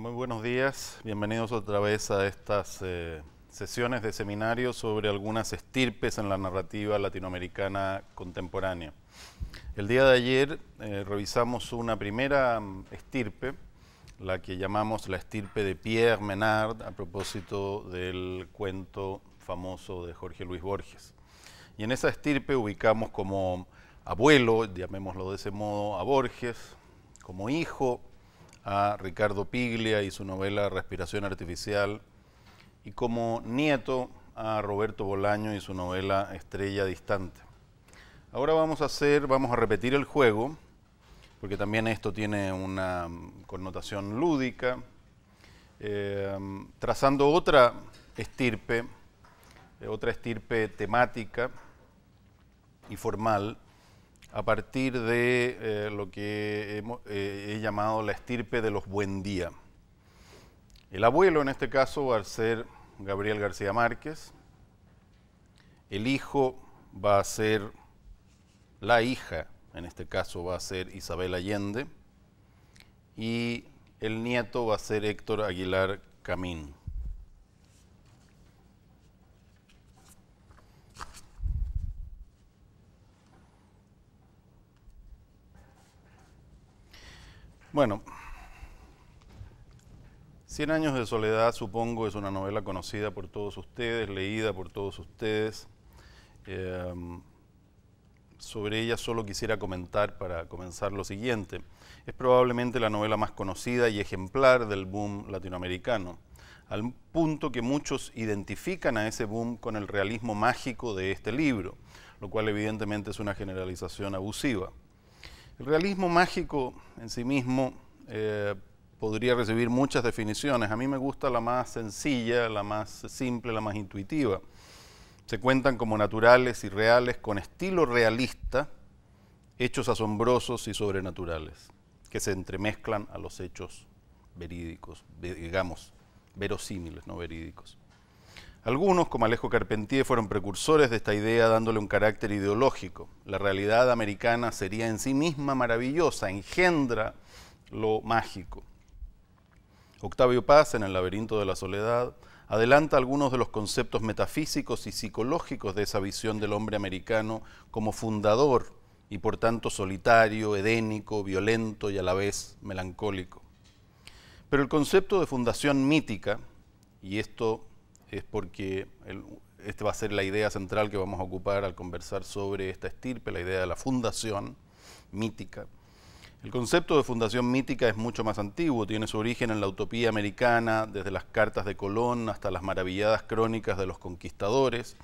muy buenos días, bienvenidos otra vez a estas eh, sesiones de seminario sobre algunas estirpes en la narrativa latinoamericana contemporánea. El día de ayer eh, revisamos una primera mm, estirpe, la que llamamos la estirpe de Pierre Menard a propósito del cuento famoso de Jorge Luis Borges. Y en esa estirpe ubicamos como abuelo, llamémoslo de ese modo, a Borges, como hijo a Ricardo Piglia y su novela Respiración Artificial, y como nieto a Roberto Bolaño y su novela Estrella Distante. Ahora vamos a hacer, vamos a repetir el juego, porque también esto tiene una mm, connotación lúdica, em, trazando otra estirpe, eh, otra estirpe temática y formal, a partir de eh, lo que eh, he llamado la estirpe de los buen El abuelo en este caso va a ser Gabriel García Márquez, el hijo va a ser la hija, en este caso va a ser Isabel Allende, y el nieto va a ser Héctor Aguilar Camín. Bueno, Cien años de soledad, supongo, es una novela conocida por todos ustedes, leída por todos ustedes. Em, sobre ella solo quisiera comentar para comenzar lo siguiente. Es probablemente la novela más conocida y ejemplar del boom latinoamericano, al punto que muchos identifican a ese boom con el realismo mágico de este libro, lo cual evidentemente es una generalización abusiva. El realismo mágico en sí mismo eh, podría recibir muchas definiciones. A mí me gusta la más sencilla, la más simple, la más intuitiva. Se cuentan como naturales y reales con estilo realista, hechos asombrosos y sobrenaturales, que se entremezclan a los hechos verídicos, digamos, verosímiles, no verídicos. Algunos, como Alejo Carpentier, fueron precursores de esta idea dándole un carácter ideológico. La realidad americana sería en sí misma maravillosa, engendra lo mágico. Octavio Paz, en El laberinto de la soledad, adelanta algunos de los conceptos metafísicos y psicológicos de esa visión del hombre americano como fundador y por tanto solitario, edénico, violento y a la vez melancólico. Pero el concepto de fundación mítica, y esto es porque esta va a ser la idea central que vamos a ocupar al conversar sobre esta estirpe, la idea de la fundación mítica. El concepto de fundación mítica es mucho más antiguo, tiene su origen en la utopía americana, desde las cartas de Colón hasta las maravilladas crónicas de los conquistadores,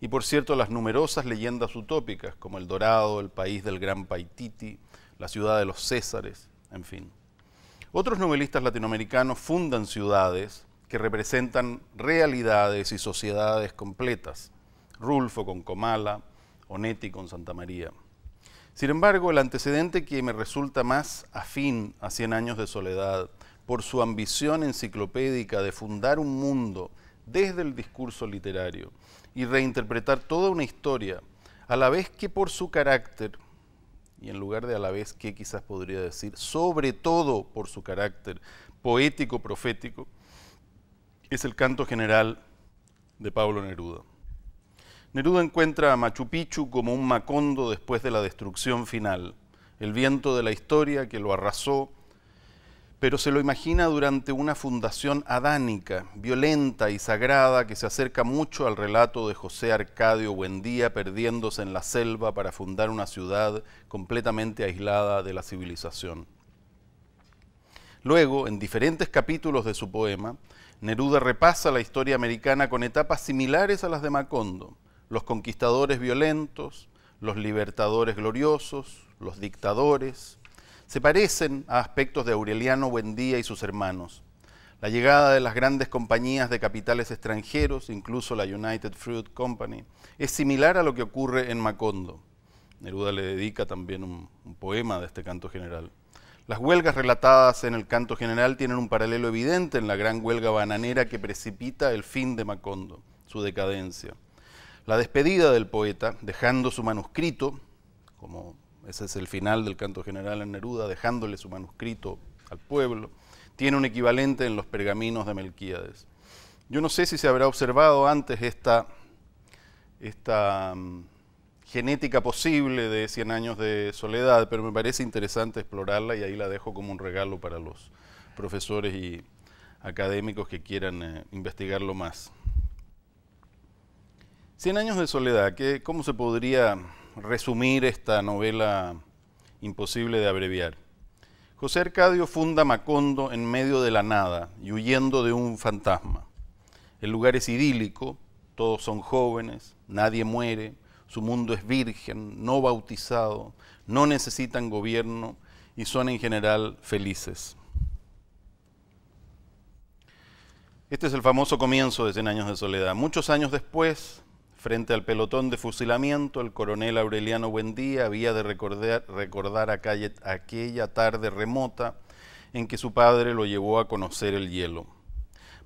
y por cierto las numerosas leyendas utópicas como El Dorado, el país del gran Paititi, la ciudad de los Césares, en fin. Otros novelistas latinoamericanos fundan ciudades que representan realidades y sociedades completas, Rulfo con Comala, Onetti con Santa María. Sin embargo, el antecedente que me resulta más afín a Cien años de soledad, por su ambición enciclopédica de fundar un mundo desde el discurso literario y reinterpretar toda una historia, a la vez que por su carácter, y en lugar de a la vez que quizás podría decir, sobre todo por su carácter poético-profético, es el canto general de Pablo Neruda. Neruda encuentra a Machu Picchu como un macondo después de la destrucción final, el viento de la historia que lo arrasó, pero se lo imagina durante una fundación adánica, violenta y sagrada, que se acerca mucho al relato de José Arcadio Buendía perdiéndose en la selva para fundar una ciudad completamente aislada de la civilización. Luego, en diferentes capítulos de su poema, Neruda repasa la historia americana con etapas similares a las de Macondo, los conquistadores violentos, los libertadores gloriosos, los dictadores. Se parecen a aspectos de Aureliano Buendía y sus hermanos. La llegada de las grandes compañías de capitales extranjeros, incluso la United Fruit Company, es similar a lo que ocurre en Macondo. Neruda le dedica también un, poema de este canto general. Las huelgas relatadas en el canto general tienen un paralelo evidente en la gran huelga bananera que precipita el fin de Macondo, su decadencia. La despedida del poeta, dejando su manuscrito, como ese es el final del canto general en Neruda, dejándole su manuscrito al pueblo, tiene un equivalente en los pergaminos de Melquíades. Yo no sé si se habrá observado antes esta, esta mm, genética posible de 100 años de soledad, pero me parece interesante explorarla y ahí la dejo como un regalo para los profesores y académicos que quieran eh, investigarlo más. 100 años de soledad, ¿qué, ¿cómo se podría resumir esta novela imposible de abreviar? José Arcadio funda Macondo en medio de la nada y huyendo de un fantasma. El lugar es idílico, todos son jóvenes, nadie muere, su mundo es virgen, no bautizado, no necesitan gobierno y son en general felices. Este es el famoso comienzo de 100 años de soledad. Muchos años después, frente al pelotón de fusilamiento, el coronel Aureliano Buendía había de recordar, aquella tarde remota en que su padre lo llevó a conocer el hielo.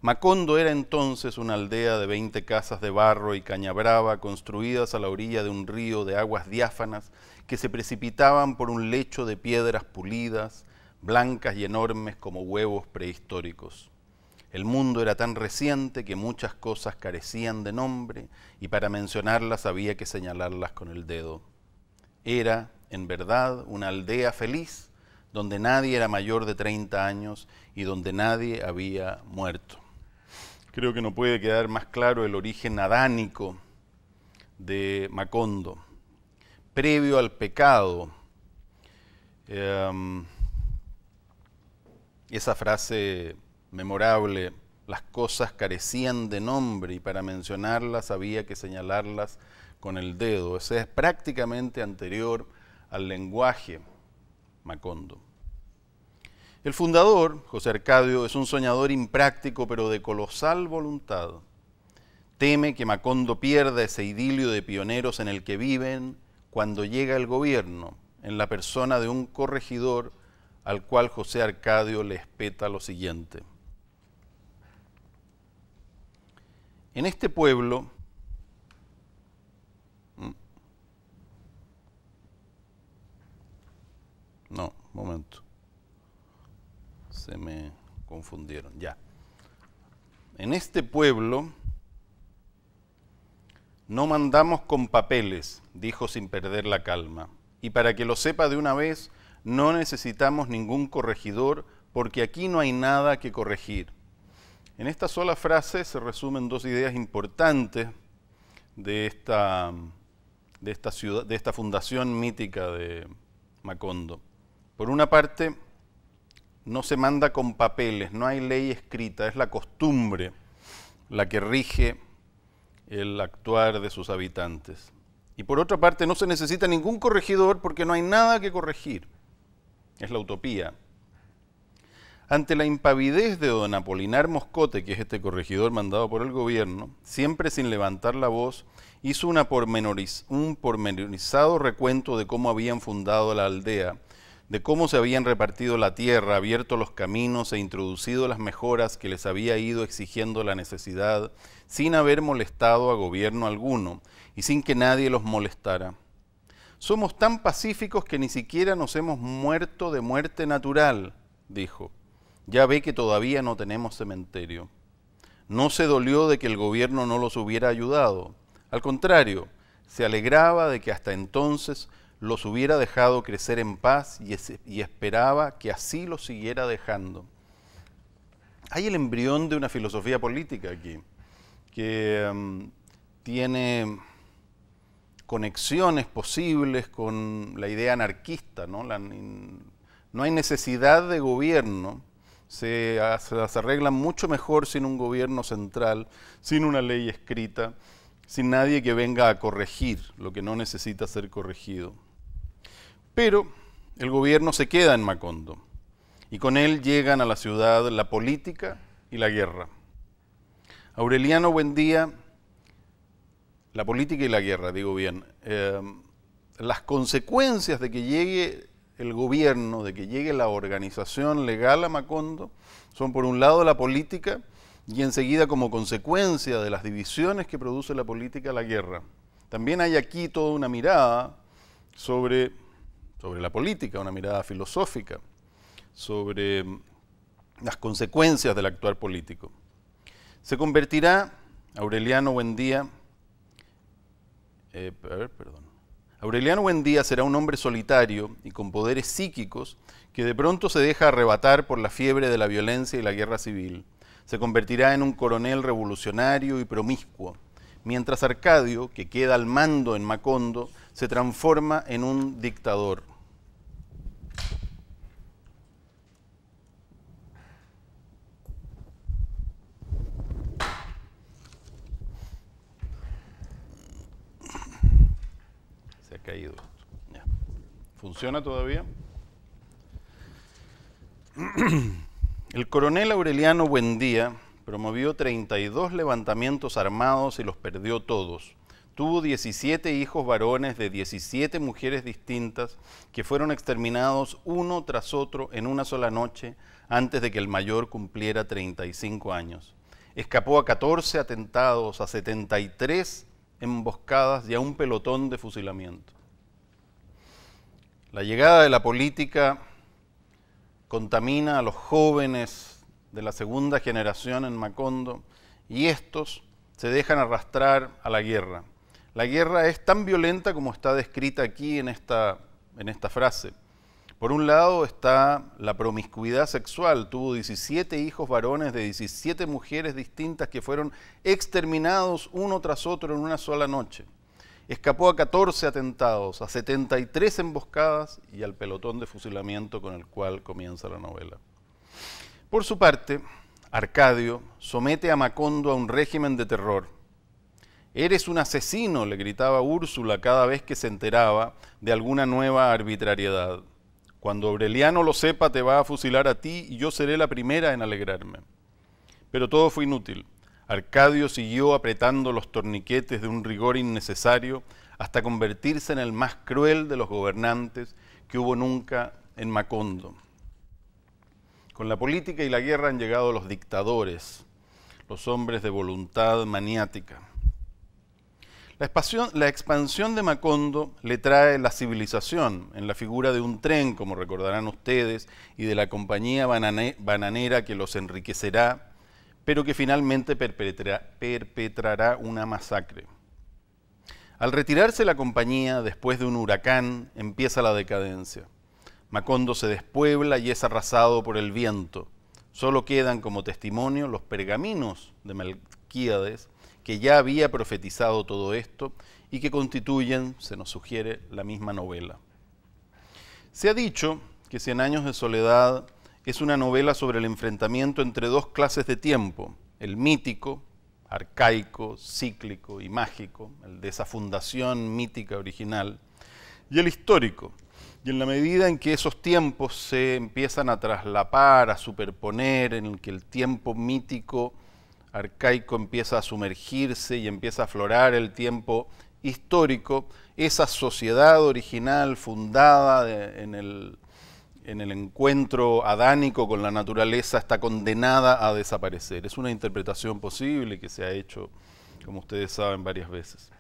Macondo era entonces una aldea de 20 casas de barro y brava construidas a la orilla de un río de aguas diáfanas que se precipitaban por un lecho de piedras pulidas, blancas y enormes como huevos prehistóricos. El mundo era tan reciente que muchas cosas carecían de nombre y para mencionarlas había que señalarlas con el dedo. Era, en verdad, una aldea feliz donde nadie era mayor de 30 años y donde nadie había muerto. Creo que no puede quedar más claro el origen adánico de Macondo, previo al pecado. Em, esa frase memorable, las cosas carecían de nombre y para mencionarlas había que señalarlas con el dedo. Ese es prácticamente anterior al lenguaje Macondo. El fundador, José Arcadio, es un soñador impráctico pero de colosal voluntad. Teme que Macondo pierda ese idilio de pioneros en el que viven cuando llega el gobierno, en la persona de un corregidor al cual José Arcadio le espeta lo siguiente. En este pueblo, ¿Mm? no, momento se me confundieron, ya. En este pueblo no mandamos con papeles, dijo sin perder la calma. Y para que lo sepa de una vez, no necesitamos ningún corregidor porque aquí no hay nada que corregir. En esta sola frase se resumen dos ideas importantes de esta, de esta, ciudad, de esta fundación mítica de Macondo. Por una parte, no se manda con papeles, no hay ley escrita, es la costumbre la que rige el actuar de sus habitantes. Y por otra parte, no se necesita ningún corregidor porque no hay nada que corregir. Es la utopía. Ante la impavidez de don Apolinar Moscote, que es este corregidor mandado por el gobierno, siempre sin levantar la voz, hizo una un pormenorizado recuento de cómo habían fundado la aldea de cómo se habían repartido la tierra, abierto los caminos e introducido las mejoras que les había ido exigiendo la necesidad, sin haber molestado a gobierno alguno y sin que nadie los molestara. Somos tan pacíficos que ni siquiera nos hemos muerto de muerte natural, dijo. Ya ve que todavía no tenemos cementerio. No se dolió de que el gobierno no los hubiera ayudado. Al contrario, se alegraba de que hasta entonces los hubiera dejado crecer en paz y, esperaba que así los siguiera dejando. Hay el embrión de una filosofía política aquí, que em, tiene conexiones posibles con la idea anarquista. ¿no? no hay necesidad de gobierno, se, las arreglan mucho mejor sin un gobierno central, sin una ley escrita, sin nadie que venga a corregir lo que no necesita ser corregido. Pero el gobierno se queda en Macondo y con él llegan a la ciudad la política y la guerra. Aureliano Buendía, la política y la guerra, digo bien, eh, las consecuencias de que llegue el gobierno, de que llegue la organización legal a Macondo, son por un lado la política y enseguida como consecuencia de las divisiones que produce la política la guerra. También hay aquí toda una mirada sobre sobre la política, una mirada filosófica sobre mm, las consecuencias del actuar político. Se convertirá Aureliano Buendía, eh, perdón. Aureliano Buendía será un hombre solitario y con poderes psíquicos que de pronto se deja arrebatar por la fiebre de la violencia y la guerra civil. Se convertirá en un coronel revolucionario y promiscuo, mientras Arcadio, que queda al mando en Macondo, se transforma en un dictador. caído ¿Funciona todavía? El coronel Aureliano Buendía promovió 32 levantamientos armados y los perdió todos. Tuvo 17 hijos varones de 17 mujeres distintas que fueron exterminados uno tras otro en una sola noche antes de que el mayor cumpliera 35 años. Escapó a 14 atentados, a 73 emboscadas y a un pelotón de fusilamiento. La llegada de la política contamina a los jóvenes de la segunda generación en Macondo y estos se dejan arrastrar a la guerra. La guerra es tan violenta como está descrita aquí en esta, en esta frase. Por un lado está la promiscuidad sexual. Tuvo 17 hijos varones de 17 mujeres distintas que fueron exterminados uno tras otro en una sola noche. Escapó a 14 atentados, a 73 emboscadas y al pelotón de fusilamiento con el cual comienza la novela. Por su parte, Arcadio somete a Macondo a un régimen de terror. Eres un asesino, le gritaba Úrsula cada vez que se enteraba de alguna nueva arbitrariedad. Cuando Aureliano lo sepa, te va a fusilar a ti y yo seré la primera en alegrarme. Pero todo fue inútil. Arcadio siguió apretando los torniquetes de un rigor innecesario hasta convertirse en el más cruel de los gobernantes que hubo nunca en Macondo. Con la política y la guerra han llegado los dictadores, los hombres de voluntad maniática. La expansión, de Macondo le trae la civilización en la figura de un tren, como recordarán ustedes, y de la compañía bananera que los enriquecerá pero que finalmente perpetrará una masacre. Al retirarse la compañía después de un huracán, empieza la decadencia. Macondo se despuebla y es arrasado por el viento. Solo quedan como testimonio los pergaminos de Melquíades, que ya había profetizado todo esto y que constituyen, se nos sugiere, la misma novela. Se ha dicho que Cien años de soledad es una novela sobre el enfrentamiento entre dos clases de tiempo, el mítico, arcaico, cíclico y mágico, el de esa fundación mítica original, y el histórico. Y en la medida en que esos tiempos se empiezan a traslapar, a superponer, en el que el tiempo mítico arcaico empieza a sumergirse y empieza a aflorar el tiempo histórico, esa sociedad original fundada en el en el encuentro adánico con la naturaleza está condenada a desaparecer. Es una interpretación posible que se ha hecho, como ustedes saben, varias veces.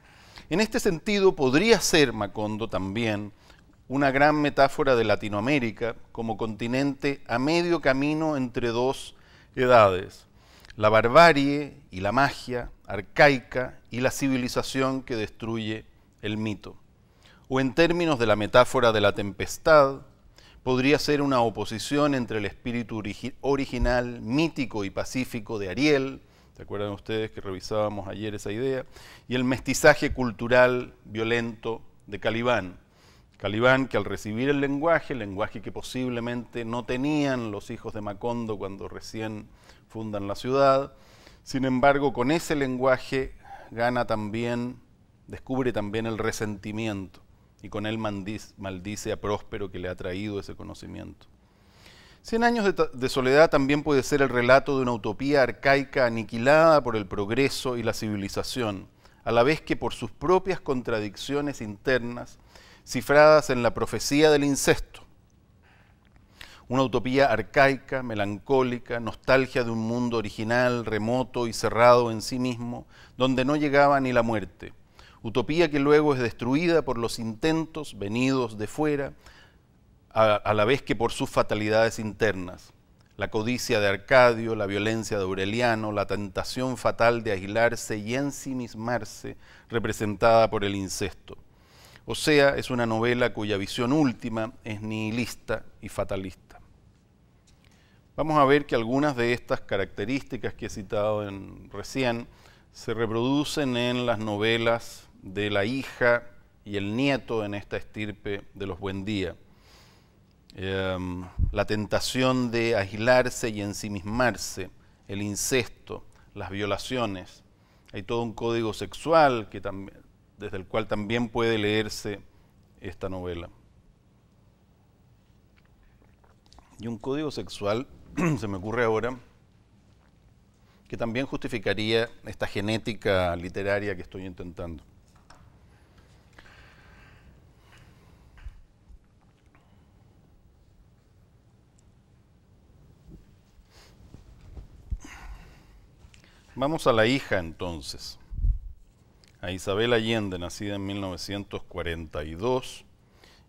En este sentido, podría ser Macondo también una gran metáfora de Latinoamérica como continente a medio camino entre dos edades, la barbarie y la magia arcaica y la civilización que destruye el mito. O en términos de la metáfora de la tempestad, podría ser una oposición entre el espíritu original, mítico y pacífico de Ariel, ¿se acuerdan ustedes que revisábamos ayer esa idea? Y el mestizaje cultural violento de Calibán. Calibán que al recibir el lenguaje, el lenguaje que posiblemente no tenían los hijos de Macondo cuando recién fundan la ciudad, sin embargo con ese lenguaje gana también, descubre también el resentimiento y con él maldice a Próspero que le ha traído ese conocimiento. Cien años de, soledad también puede ser el relato de una utopía arcaica aniquilada por el progreso y la civilización, a la vez que por sus propias contradicciones internas, cifradas en la profecía del incesto. Una utopía arcaica, melancólica, nostalgia de un mundo original, remoto y cerrado en sí mismo, donde no llegaba ni la muerte, utopía que luego es destruida por los intentos venidos de fuera, a, la vez que por sus fatalidades internas. La codicia de Arcadio, la violencia de Aureliano, la tentación fatal de aislarse y ensimismarse, representada por el incesto. O sea, es una novela cuya visión última es nihilista y fatalista. Vamos a ver que algunas de estas características que he citado en, recién se reproducen en las novelas de la hija y el nieto en esta estirpe de los buen día. Em, la tentación de aislarse y ensimismarse, el incesto, las violaciones. Hay todo un código sexual que desde el cual también puede leerse esta novela. Y un código sexual, se me ocurre ahora, que también justificaría esta genética literaria que estoy intentando. Vamos a la hija entonces, a Isabel Allende, nacida en 1942,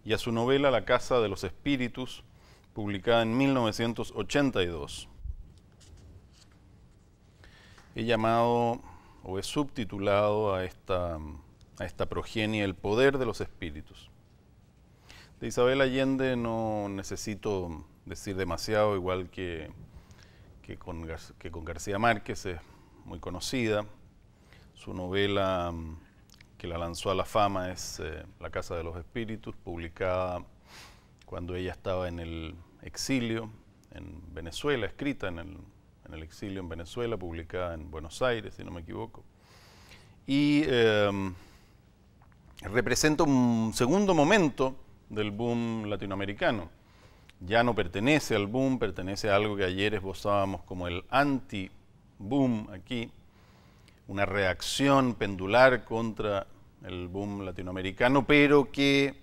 y a su novela La Casa de los Espíritus, publicada en 1982. He llamado o he subtitulado a esta, a esta progenie El poder de los espíritus. De Isabel Allende no necesito decir demasiado, igual que, con, que con García Márquez, muy conocida. Su novela mm, que la lanzó a la fama es eh, La Casa de los Espíritus, publicada cuando ella estaba en el exilio en Venezuela, escrita en el, en el exilio en Venezuela, publicada en Buenos Aires, si no me equivoco. Y em, representa un segundo momento del boom latinoamericano. Ya no pertenece al boom, pertenece a algo que ayer esbozábamos como el anti boom aquí, una reacción pendular contra el boom latinoamericano, pero que,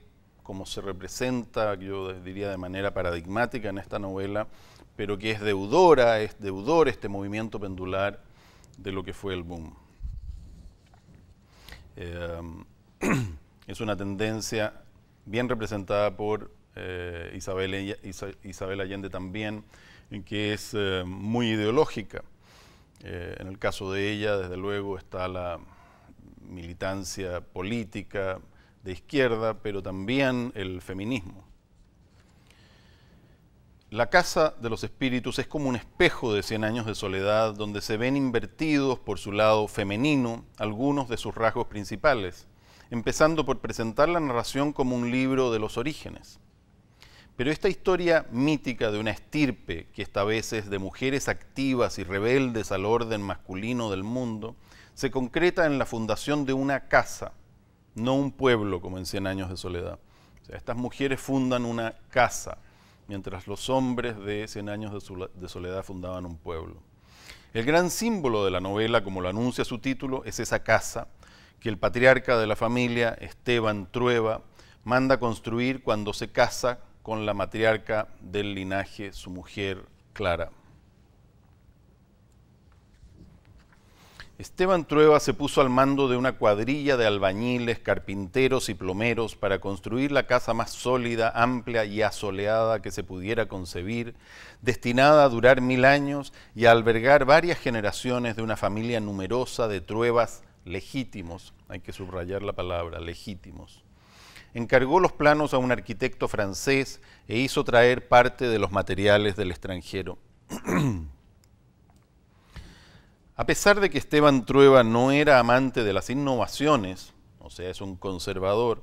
como se representa, yo diría de manera paradigmática en esta novela, pero que es deudora, es deudor este movimiento pendular de lo que fue el boom. Eh, es una tendencia bien representada por eh, Isabel, Allende también, que es eh, muy ideológica. Eh, en el caso de ella, desde luego, está la militancia política de izquierda, pero también el feminismo. La Casa de los Espíritus es como un espejo de 100 años de soledad donde se ven invertidos por su lado femenino algunos de sus rasgos principales, empezando por presentar la narración como un libro de los orígenes pero esta historia mítica de una estirpe, que está a veces de mujeres activas y rebeldes al orden masculino del mundo, se concreta en la fundación de una casa, no un pueblo como en Cien Años de Soledad. estas mujeres fundan una casa, mientras los hombres de Cien Años de Soledad fundaban un pueblo. El gran símbolo de la novela, como lo anuncia su título, es esa casa que el patriarca de la familia, Esteban Trueba, manda construir cuando se casa con la matriarca del linaje, su mujer Clara. Esteban Trueba se puso al mando de una cuadrilla de albañiles, carpinteros y plomeros para construir la casa más sólida, amplia y asoleada que se pudiera concebir, destinada a durar mil años y a albergar varias generaciones de una familia numerosa de Truebas legítimos, hay que subrayar la palabra, legítimos encargó los planos a un arquitecto francés e hizo traer parte de los materiales del extranjero. a pesar de que Esteban Trueba no era amante de las innovaciones, o sea, es un conservador,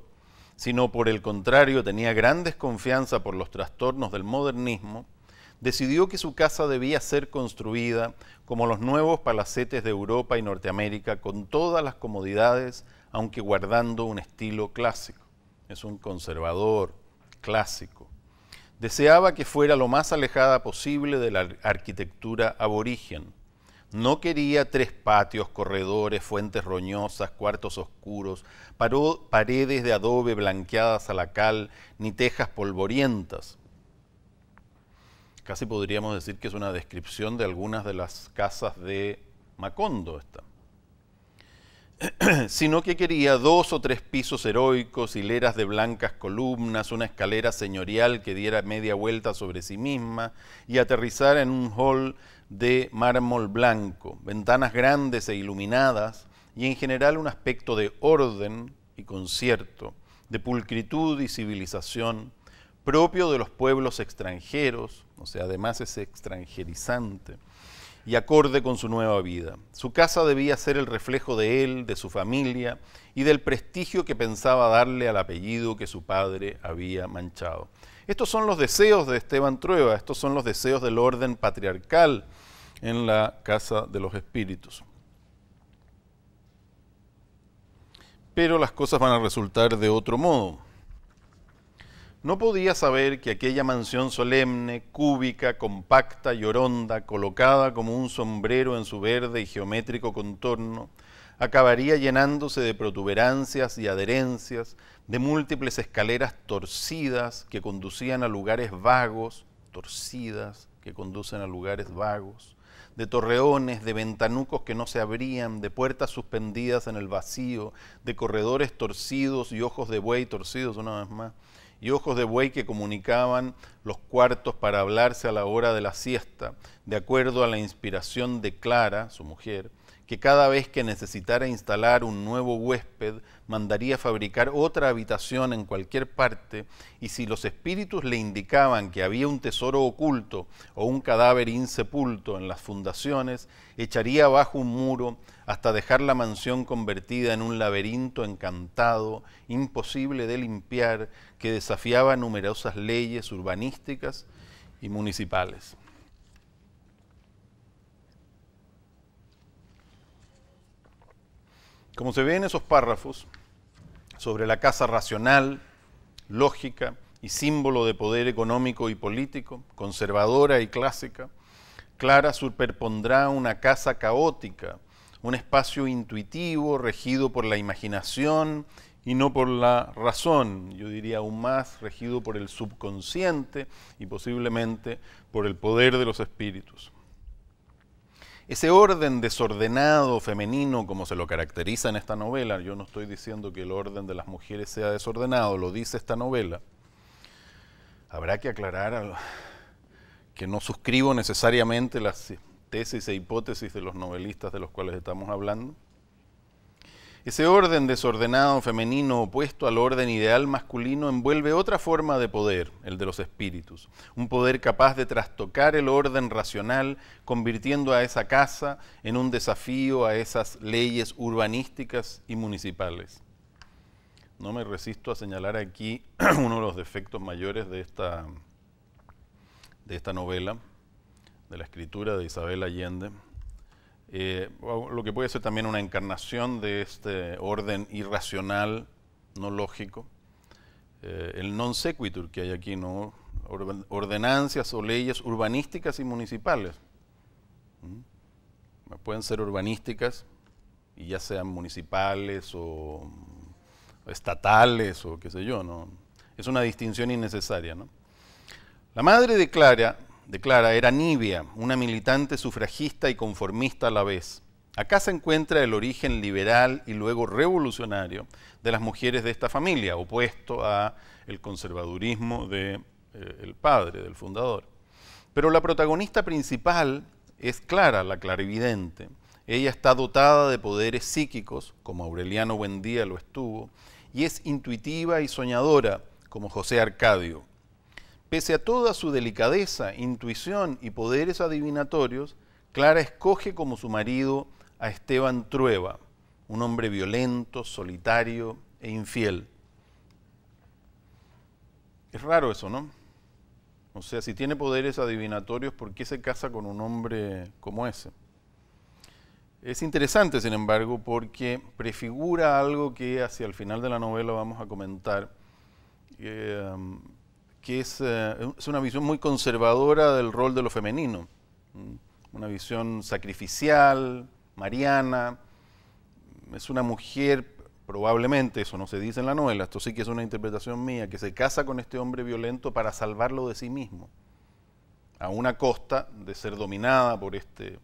sino por el contrario tenía gran desconfianza por los trastornos del modernismo, decidió que su casa debía ser construida como los nuevos palacetes de Europa y Norteamérica, con todas las comodidades, aunque guardando un estilo clásico es un conservador clásico. Deseaba que fuera lo más alejada posible de la arquitectura aborigen. No quería tres patios, corredores, fuentes roñosas, cuartos oscuros, paredes de adobe blanqueadas a la cal, ni tejas polvorientas. Casi podríamos decir que es una descripción de algunas de las casas de Macondo esta. sino que quería dos o tres pisos heroicos, hileras de blancas columnas, una escalera señorial que diera media vuelta sobre sí misma y aterrizar en un hall de mármol blanco, ventanas grandes e iluminadas y en general un aspecto de orden y concierto, de pulcritud y civilización propio de los pueblos extranjeros, o sea, además es extranjerizante y acorde con su nueva vida. Su casa debía ser el reflejo de él, de su familia y del prestigio que pensaba darle al apellido que su padre había manchado. Estos son los deseos de Esteban Trueba, estos son los deseos del orden patriarcal en la casa de los espíritus. Pero las cosas van a resultar de otro modo no podía saber que aquella mansión solemne, cúbica, compacta y oronda, colocada como un sombrero en su verde y geométrico contorno, acabaría llenándose de protuberancias y adherencias, de múltiples escaleras torcidas que conducían a lugares vagos, torcidas que conducen a lugares vagos, de torreones, de ventanucos que no se abrían, de puertas suspendidas en el vacío, de corredores torcidos y ojos de buey torcidos una vez más y ojos de buey que comunicaban los cuartos para hablarse a la hora de la siesta, de acuerdo a la inspiración de Clara, su mujer, que cada vez que necesitara instalar un nuevo huésped, mandaría fabricar otra habitación en cualquier parte, y si los espíritus le indicaban que había un tesoro oculto o un cadáver insepulto en las fundaciones, echaría abajo un muro hasta dejar la mansión convertida en un laberinto encantado, imposible de limpiar, que desafiaba numerosas leyes urbanísticas y municipales. Como se ve en esos párrafos, sobre la casa racional, lógica y símbolo de poder económico y político, conservadora y clásica, Clara superpondrá una casa caótica, un espacio intuitivo, regido por la imaginación y no por la razón, yo diría aún más regido por el subconsciente y posiblemente por el poder de los espíritus. Ese orden desordenado femenino, como se lo caracteriza en esta novela, yo no estoy diciendo que el orden de las mujeres sea desordenado, lo dice esta novela, habrá que aclarar que no suscribo necesariamente las tesis e hipótesis de los novelistas de los cuales estamos hablando. Ese orden desordenado femenino opuesto al orden ideal masculino envuelve otra forma de poder, el de los espíritus, un poder capaz de trastocar el orden racional, convirtiendo a esa casa en un desafío a esas leyes urbanísticas y municipales. No me resisto a señalar aquí uno de los defectos mayores de esta, de esta novela, de la escritura de Isabel Allende, eh, lo que puede ser también una encarnación de este orden irracional, no lógico, eh, el non sequitur que hay aquí, ¿no? ordenancias o leyes urbanísticas y municipales. ¿Mm? Pueden ser urbanísticas y ya sean municipales o mm, estatales o qué sé yo, ¿no? Es una distinción innecesaria, La madre declara declara, era Nibia, una militante sufragista y conformista a la vez. Acá se encuentra el origen liberal y luego revolucionario de las mujeres de esta familia, opuesto a el conservadurismo del de, eh, el padre, del fundador. Pero la protagonista principal es Clara, la clarividente. Ella está dotada de poderes psíquicos, como Aureliano Buendía lo estuvo, y es intuitiva y soñadora, como José Arcadio, Pese a toda su delicadeza, intuición y poderes adivinatorios, Clara escoge como su marido a Esteban Trueba, un hombre violento, solitario e infiel. Es raro eso, ¿no? O sea, si tiene poderes adivinatorios, ¿por qué se casa con un hombre como ese? Es interesante, sin embargo, porque prefigura algo que hacia el final de la novela vamos a comentar, eh, que eh, es, una visión muy conservadora del rol de lo femenino, una visión sacrificial, mariana, es una mujer, probablemente, eso no se dice en la novela, esto sí que es una interpretación mía, que se casa con este hombre violento para salvarlo de sí mismo, a una costa de ser dominada por este,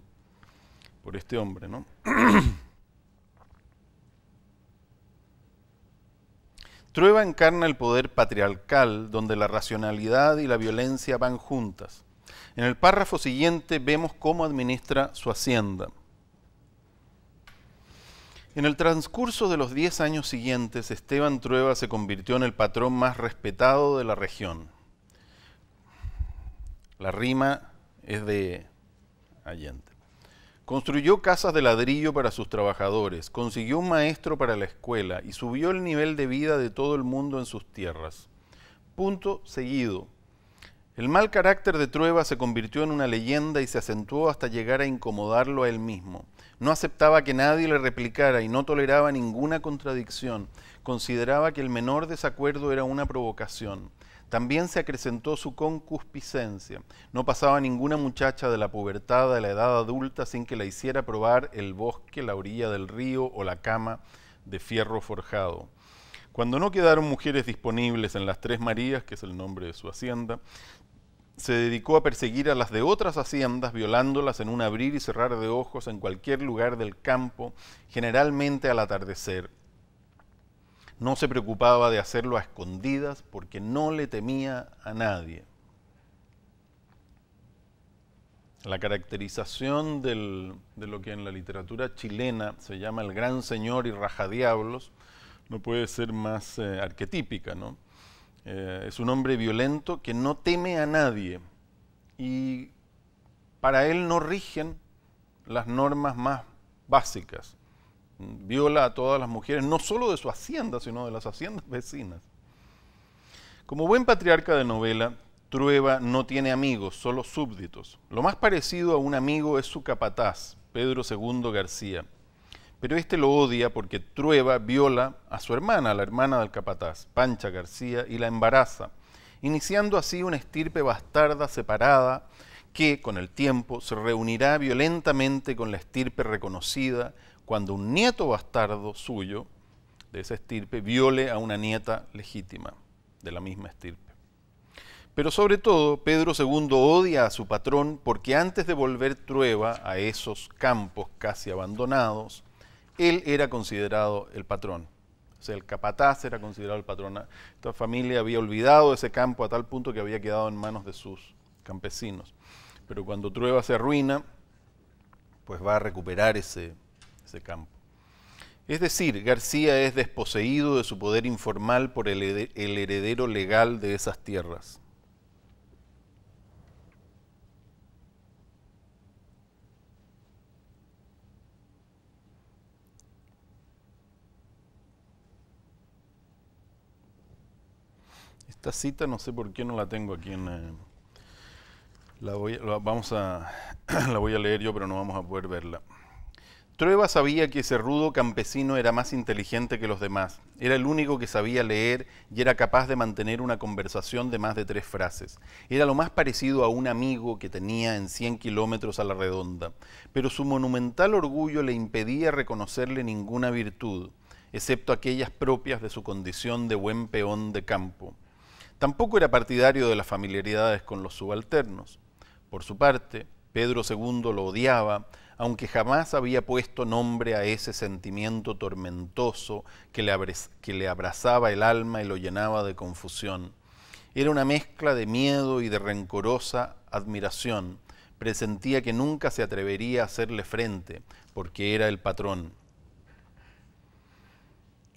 por este hombre, ¿no? Trueba encarna el poder patriarcal, donde la racionalidad y la violencia van juntas. En el párrafo siguiente vemos cómo administra su hacienda. En el transcurso de los diez años siguientes, Esteban Trueba se convirtió en el patrón más respetado de la región. La rima es de Allende. Construyó casas de ladrillo para sus trabajadores, consiguió un maestro para la escuela y subió el nivel de vida de todo el mundo en sus tierras. Punto seguido. El mal carácter de Trueba se convirtió en una leyenda y se acentuó hasta llegar a incomodarlo a él mismo. No aceptaba que nadie le replicara y no toleraba ninguna contradicción. Consideraba que el menor desacuerdo era una provocación. También se acrecentó su concupiscencia. No pasaba ninguna muchacha de la pubertad a la edad adulta sin que la hiciera probar el bosque, la orilla del río o la cama de fierro forjado. Cuando no quedaron mujeres disponibles en las Tres Marías, que es el nombre de su hacienda, se dedicó a perseguir a las de otras haciendas, violándolas en un abrir y cerrar de ojos en cualquier lugar del campo, generalmente al atardecer. No se preocupaba de hacerlo a escondidas porque no le temía a nadie. La caracterización de lo que en la literatura chilena se llama el gran señor y rajadiablos no puede ser más eh, arquetípica. Eh, es un hombre violento que no teme a nadie y para él no rigen las normas más básicas viola a todas las mujeres, no solo de su hacienda, sino de las haciendas vecinas. Como buen patriarca de novela, Trueba no tiene amigos, solo súbditos. Lo más parecido a un amigo es su capataz, Pedro II García. Pero este lo odia porque Trueba viola a su hermana, la hermana del capataz, Pancha García, y la embaraza, iniciando así una estirpe bastarda separada que, con el tiempo, se reunirá violentamente con la estirpe reconocida cuando un nieto bastardo suyo de esa estirpe viole a una nieta legítima de la misma estirpe. Pero sobre todo, Pedro II odia a su patrón porque antes de volver Trueba a esos campos casi abandonados, él era considerado el patrón. O sea, el capataz era considerado el patrón. Esta familia había olvidado ese campo a tal punto que había quedado en manos de sus campesinos. Pero cuando Trueba se arruina, pues va a recuperar ese, campo. Es decir, García es desposeído de su poder informal por el, heredero legal de esas tierras. Esta cita no sé por qué no la tengo aquí en... Eh, vamos a, la voy a leer yo, pero no vamos a poder verla. Trueba sabía que ese rudo campesino era más inteligente que los demás. Era el único que sabía leer y era capaz de mantener una conversación de más de tres frases. Era lo más parecido a un amigo que tenía en 100 kilómetros a la redonda. Pero su monumental orgullo le impedía reconocerle ninguna virtud, excepto aquellas propias de su condición de buen peón de campo. Tampoco era partidario de las familiaridades con los subalternos. Por su parte, Pedro II lo odiaba, aunque jamás había puesto nombre a ese sentimiento tormentoso que le, que le abrazaba el alma y lo llenaba de confusión. Era una mezcla de miedo y de rencorosa admiración. Presentía que nunca se atrevería a hacerle frente, porque era el patrón.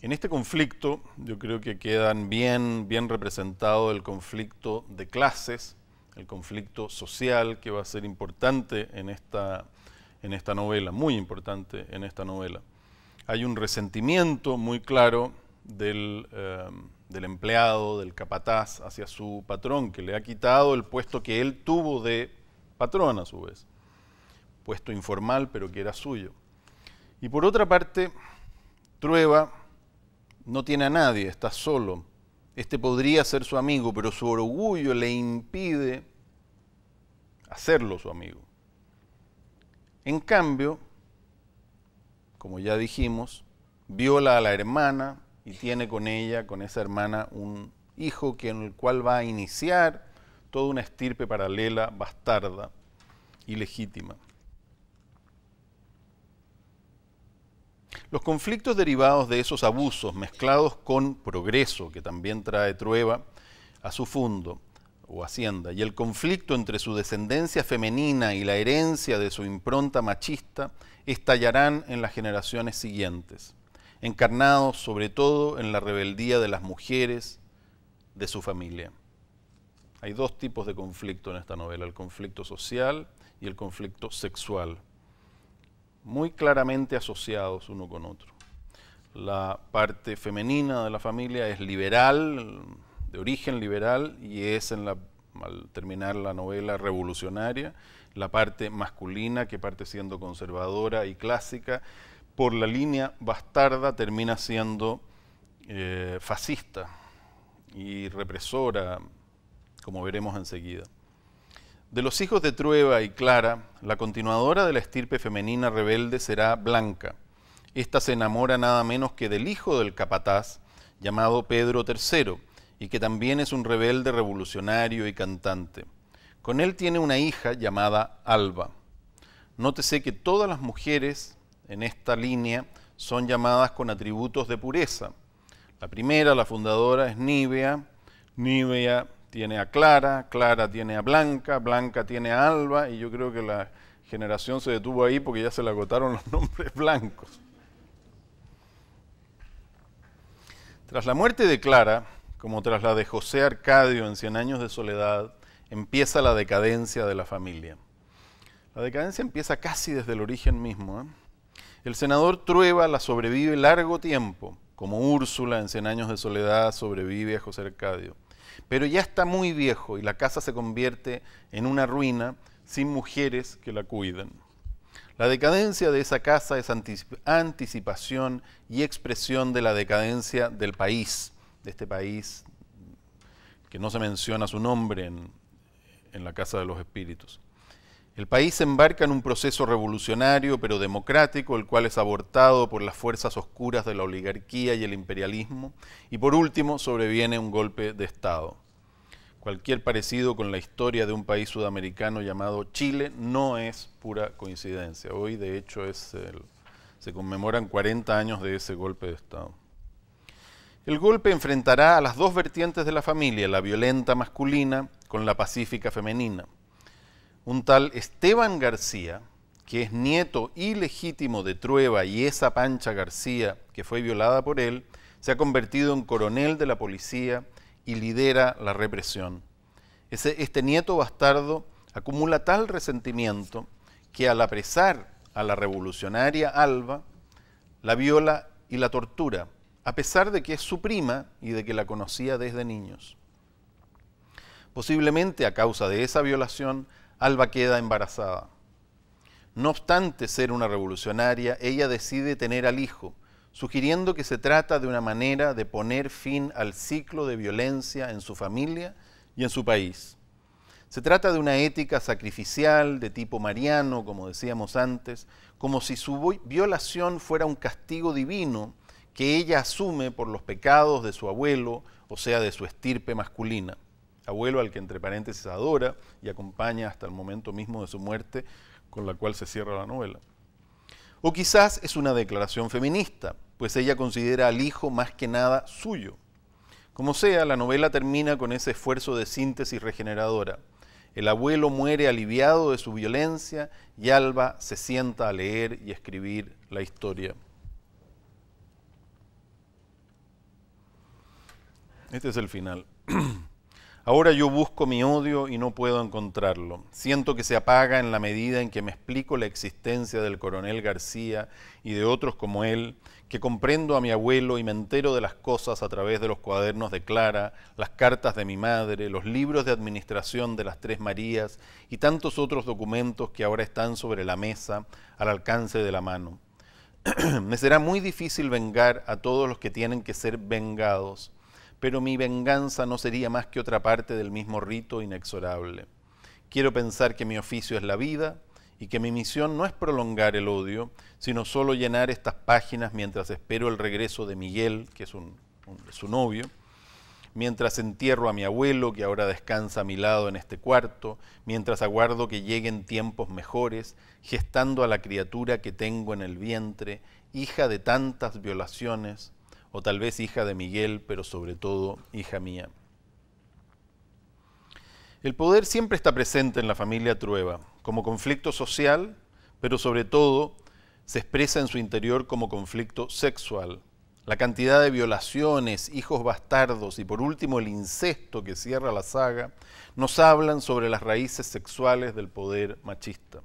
En este conflicto, yo creo que quedan bien, bien representado el conflicto de clases, el conflicto social que va a ser importante en esta, en esta novela, muy importante en esta novela. Hay un resentimiento muy claro del, eh, del empleado, del capataz, hacia su patrón, que le ha quitado el puesto que él tuvo de patrón a su vez, puesto informal pero que era suyo. Y por otra parte, Trueba no tiene a nadie, está solo, este podría ser su amigo, pero su orgullo le impide hacerlo su amigo. En cambio, como ya dijimos, viola a la hermana y tiene con ella, con esa hermana, un hijo que en el cual va a iniciar toda una estirpe paralela, bastarda, y legítima. Los conflictos derivados de esos abusos, mezclados con progreso, que también trae Trueba a su fondo o hacienda, y el conflicto entre su descendencia femenina y la herencia de su impronta machista, estallarán en las generaciones siguientes, encarnados sobre todo en la rebeldía de las mujeres de su familia. Hay dos tipos de conflicto en esta novela, el conflicto social y el conflicto sexual muy claramente asociados uno con otro. La parte femenina de la familia es liberal, de origen liberal, y es en la, al terminar la novela revolucionaria, la parte masculina, que parte siendo conservadora y clásica, por la línea bastarda termina siendo eh, fascista y represora, como veremos enseguida. De los hijos de Trueba y Clara, la continuadora de la estirpe femenina rebelde será Blanca. Esta se enamora nada menos que del hijo del capataz, llamado Pedro III, y que también es un rebelde revolucionario y cantante. Con él tiene una hija llamada Alba. Nótese que todas las mujeres en esta línea son llamadas con atributos de pureza. La primera, la fundadora, es Nivea. Nivea tiene a Clara, Clara tiene a Blanca, Blanca tiene a Alba, y yo creo que la generación se detuvo ahí porque ya se le agotaron los nombres blancos. Tras la muerte de Clara, como tras la de José Arcadio en Cien años de soledad, empieza la decadencia de la familia. La decadencia empieza casi desde el origen mismo. ¿eh? El senador Trueba la sobrevive largo tiempo, como Úrsula en Cien años de soledad sobrevive a José Arcadio pero ya está muy viejo y la casa se convierte en una ruina sin mujeres que la cuiden. La decadencia de esa casa es anticipación y expresión de la decadencia del país, de este país que no se menciona su nombre en, en la Casa de los Espíritus. El país embarca en un proceso revolucionario pero democrático, el cual es abortado por las fuerzas oscuras de la oligarquía y el imperialismo, y por último sobreviene un golpe de Estado. Cualquier parecido con la historia de un país sudamericano llamado Chile no es pura coincidencia. Hoy, de hecho, se conmemoran 40 años de ese golpe de Estado. El golpe enfrentará a las dos vertientes de la familia, la violenta masculina con la pacífica femenina un tal Esteban García, que es nieto ilegítimo de Trueba y esa Pancha García, que fue violada por él, se ha convertido en coronel de la policía y lidera la represión. este nieto bastardo acumula tal resentimiento que al apresar a la revolucionaria Alba, la viola y la tortura, a pesar de que es su prima y de que la conocía desde niños. Posiblemente a causa de esa violación, Alba queda embarazada. No obstante ser una revolucionaria, ella decide tener al hijo, sugiriendo que se trata de una manera de poner fin al ciclo de violencia en su familia y en su país. Se trata de una ética sacrificial de tipo mariano, como decíamos antes, como si su violación fuera un castigo divino que ella asume por los pecados de su abuelo, o sea, de su estirpe masculina abuelo al que entre paréntesis adora y acompaña hasta el momento mismo de su muerte, con la cual se cierra la novela. O quizás es una declaración feminista, pues ella considera al hijo más que nada suyo. Como sea, la novela termina con ese esfuerzo de síntesis regeneradora. El abuelo muere aliviado de su violencia y Alba se sienta a leer y escribir la historia. Este es el final. Ahora yo busco mi odio y no puedo encontrarlo. Siento que se apaga en la medida en que me explico la existencia del coronel García y de otros como él, que comprendo a mi abuelo y me entero de las cosas a través de los cuadernos de Clara, las cartas de mi madre, los libros de administración de las Tres Marías y tantos otros documentos que ahora están sobre la mesa al alcance de la mano. me será muy difícil vengar a todos los que tienen que ser vengados pero mi venganza no sería más que otra parte del mismo rito inexorable. Quiero pensar que mi oficio es la vida y que mi misión no es prolongar el odio, sino solo llenar estas páginas mientras espero el regreso de Miguel, que es su novio, mientras entierro a mi abuelo, que ahora descansa a mi lado en este cuarto, mientras aguardo que lleguen tiempos mejores, gestando a la criatura que tengo en el vientre, hija de tantas violaciones, o tal vez hija de Miguel, pero sobre todo hija mía. El poder siempre está presente en la familia Trueba, como conflicto social, pero sobre todo se expresa en su interior como conflicto sexual. La cantidad de violaciones, hijos bastardos y por último el incesto que cierra la saga nos hablan sobre las raíces sexuales del poder machista.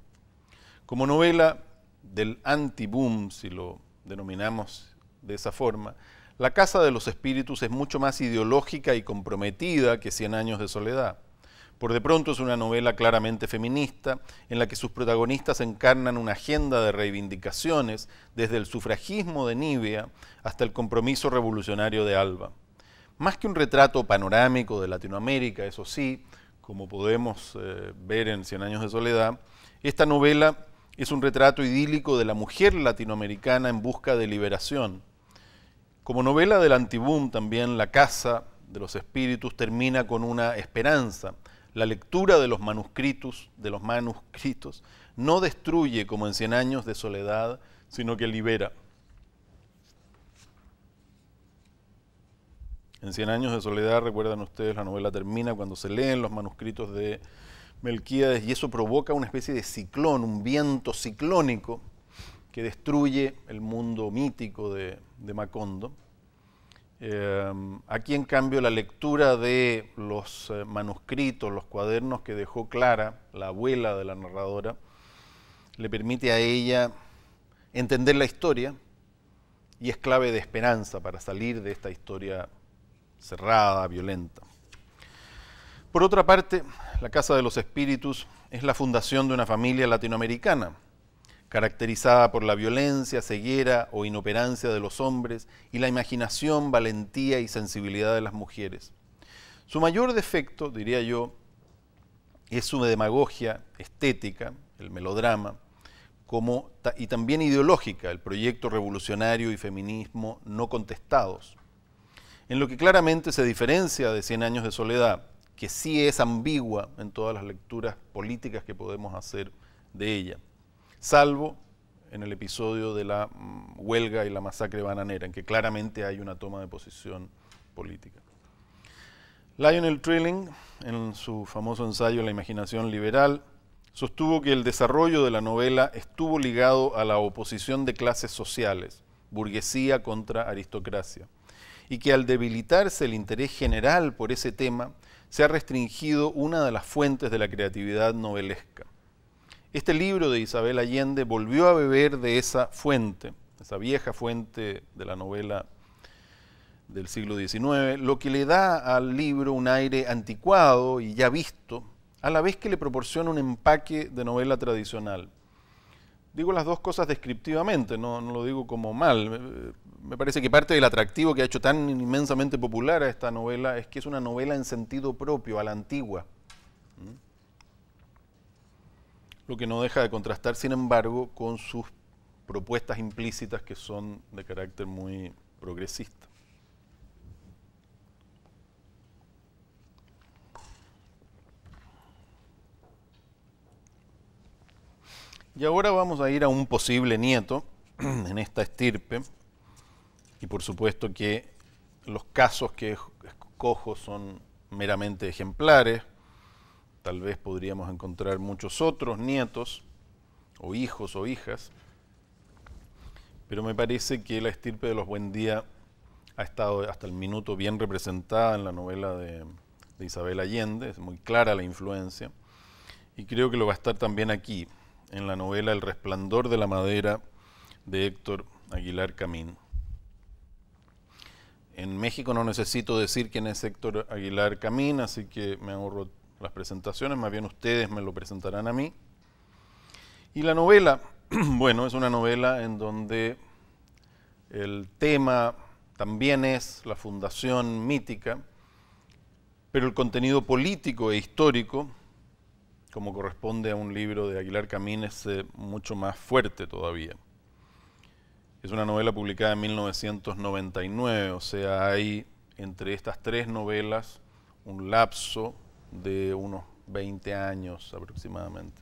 Como novela del anti-boom, si lo denominamos de esa forma, la Casa de los Espíritus es mucho más ideológica y comprometida que Cien Años de Soledad. Por de pronto es una novela claramente feminista, en la que sus protagonistas encarnan una agenda de reivindicaciones, desde el sufragismo de Nivea hasta el compromiso revolucionario de Alba. Más que un retrato panorámico de Latinoamérica, eso sí, como podemos eh, ver en Cien Años de Soledad, esta novela es un retrato idílico de la mujer latinoamericana en busca de liberación como novela del antiboom también, La Casa de los Espíritus termina con una esperanza. La lectura de los manuscritos, de los manuscritos, no destruye como en Cien años de soledad, sino que libera. En Cien años de soledad, recuerdan ustedes, la novela termina cuando se leen los manuscritos de Melquíades y eso provoca una especie de ciclón, un viento ciclónico que destruye el mundo mítico de de Macondo. Eh, aquí, en cambio, la lectura de los eh, manuscritos, los cuadernos que dejó Clara, la abuela de la narradora, le permite a ella entender la historia y es clave de esperanza para salir de esta historia cerrada, violenta. Por otra parte, la Casa de los Espíritus es la fundación de una familia latinoamericana, caracterizada por la violencia, ceguera o inoperancia de los hombres y la imaginación, valentía y sensibilidad de las mujeres. Su mayor defecto, diría yo, es su demagogia estética, el melodrama, como, y también ideológica, el proyecto revolucionario y feminismo no contestados. En lo que claramente se diferencia de Cien años de soledad, que sí es ambigua en todas las lecturas políticas que podemos hacer de ella salvo en el episodio de la mm, huelga y la masacre bananera, en que claramente hay una toma de posición política. Lionel Trilling, en su famoso ensayo La imaginación liberal, sostuvo que el desarrollo de la novela estuvo ligado a la oposición de clases sociales, burguesía contra aristocracia, y que al debilitarse el interés general por ese tema, se ha restringido una de las fuentes de la creatividad novelesca. Este libro de Isabel Allende volvió a beber de esa fuente, esa vieja fuente de la novela del siglo XIX, lo que le da al libro un aire anticuado y ya visto, a la vez que le proporciona un empaque de novela tradicional. Digo las dos cosas descriptivamente, no, lo digo como mal. Me parece que parte del atractivo que ha hecho tan inmensamente popular a esta novela es que es una novela en sentido propio, a la antigua lo que no deja de contrastar, sin embargo, con sus propuestas implícitas que son de carácter muy progresista. Y ahora vamos a ir a un posible nieto en esta estirpe. Y por supuesto que los casos que escojo son meramente ejemplares tal vez podríamos encontrar muchos otros nietos o hijos o hijas, pero me parece que la estirpe de los Buen Día ha estado hasta el minuto bien representada en la novela de, Isabel Allende, es muy clara la influencia, y creo que lo va a estar también aquí, en la novela El resplandor de la madera de Héctor Aguilar Camín. En México no necesito decir quién es Héctor Aguilar Camín, así que me ahorro las presentaciones, más bien ustedes me lo presentarán a mí. Y la novela, bueno, es una novela en donde el tema también es la fundación mítica, pero el contenido político e histórico, como corresponde a un libro de Aguilar Camín, es eh, mucho más fuerte todavía. Es una novela publicada en 1999, o sea, hay entre estas tres novelas un lapso de unos 20 años aproximadamente.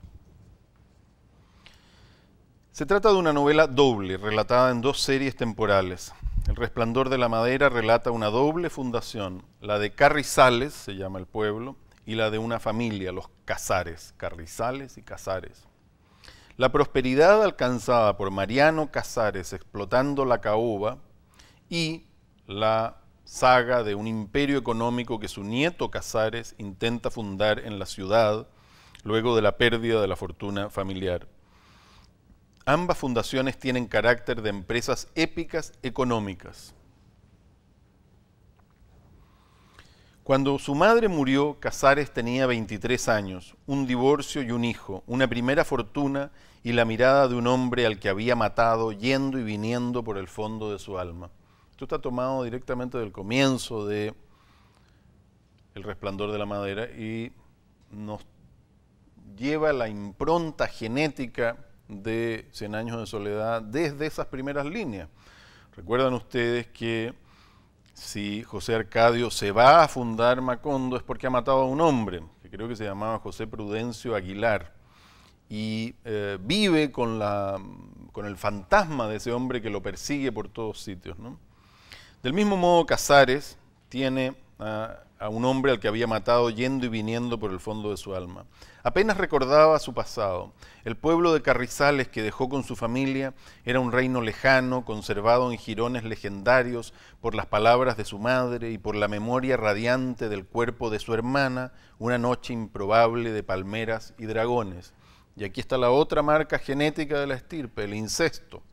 Se trata de una novela doble, relatada en dos series temporales. El Resplandor de la Madera relata una doble fundación, la de Carrizales, se llama el pueblo, y la de una familia, los Casares, Carrizales y Casares. La prosperidad alcanzada por Mariano Casares explotando la caoba y la saga de un imperio económico que su nieto Casares intenta fundar en la ciudad luego de la pérdida de la fortuna familiar. Ambas fundaciones tienen carácter de empresas épicas económicas. Cuando su madre murió, Casares tenía 23 años, un divorcio y un hijo, una primera fortuna y la mirada de un hombre al que había matado yendo y viniendo por el fondo de su alma. Esto está tomado directamente del comienzo de El resplandor de la madera y nos lleva la impronta genética de Cien años de soledad desde esas primeras líneas. Recuerdan ustedes que si José Arcadio se va a fundar Macondo es porque ha matado a un hombre, que creo que se llamaba José Prudencio Aguilar, y eh, vive con, la, con el fantasma de ese hombre que lo persigue por todos sitios. ¿no? Del mismo modo, Casares tiene a, un hombre al que había matado yendo y viniendo por el fondo de su alma. Apenas recordaba su pasado. El pueblo de Carrizales que dejó con su familia era un reino lejano, conservado en jirones legendarios por las palabras de su madre y por la memoria radiante del cuerpo de su hermana, una noche improbable de palmeras y dragones. Y aquí está la otra marca genética de la estirpe, el incesto.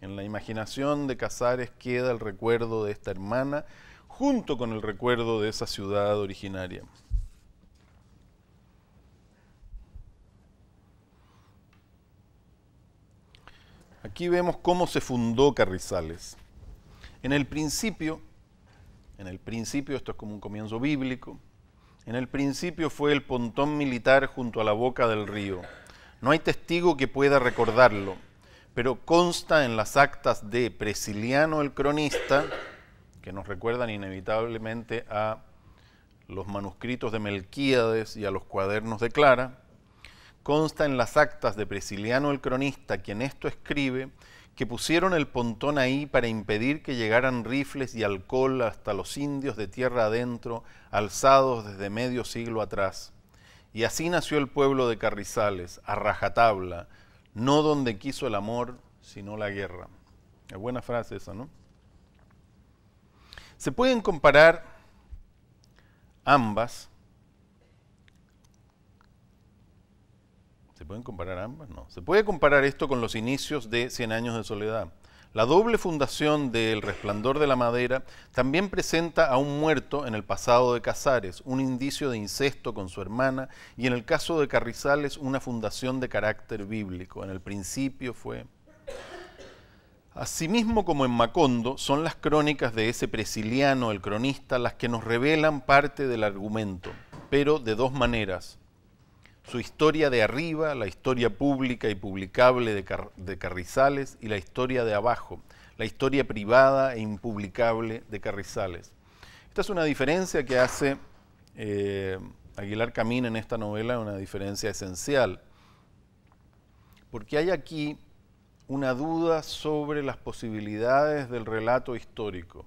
En la imaginación de Casares queda el recuerdo de esta hermana junto con el recuerdo de esa ciudad originaria. Aquí vemos cómo se fundó Carrizales. En el principio, en el principio, esto es como un comienzo bíblico, en el principio fue el pontón militar junto a la boca del río. No hay testigo que pueda recordarlo pero consta en las actas de Presiliano el cronista, que nos recuerdan inevitablemente a los manuscritos de Melquíades y a los cuadernos de Clara, consta en las actas de Presiliano el cronista, quien esto escribe, que pusieron el pontón ahí para impedir que llegaran rifles y alcohol hasta los indios de tierra adentro, alzados desde medio siglo atrás. Y así nació el pueblo de Carrizales, a rajatabla, no donde quiso el amor, sino la guerra. Es buena frase esa, ¿no? Se pueden comparar ambas. ¿Se pueden comparar ambas? No. Se puede comparar esto con los inicios de Cien años de soledad. La doble fundación del Resplandor de la Madera también presenta a un muerto en el pasado de Casares, un indicio de incesto con su hermana, y en el caso de Carrizales una fundación de carácter bíblico. En el principio fue... Asimismo como en Macondo, son las crónicas de ese presiliano, el cronista, las que nos revelan parte del argumento, pero de dos maneras su historia de arriba, la historia pública y publicable de, Carrizales y la historia de abajo, la historia privada e impublicable de Carrizales. Esta es una diferencia que hace eh, Aguilar Camino en esta novela, una diferencia esencial, porque hay aquí una duda sobre las posibilidades del relato histórico.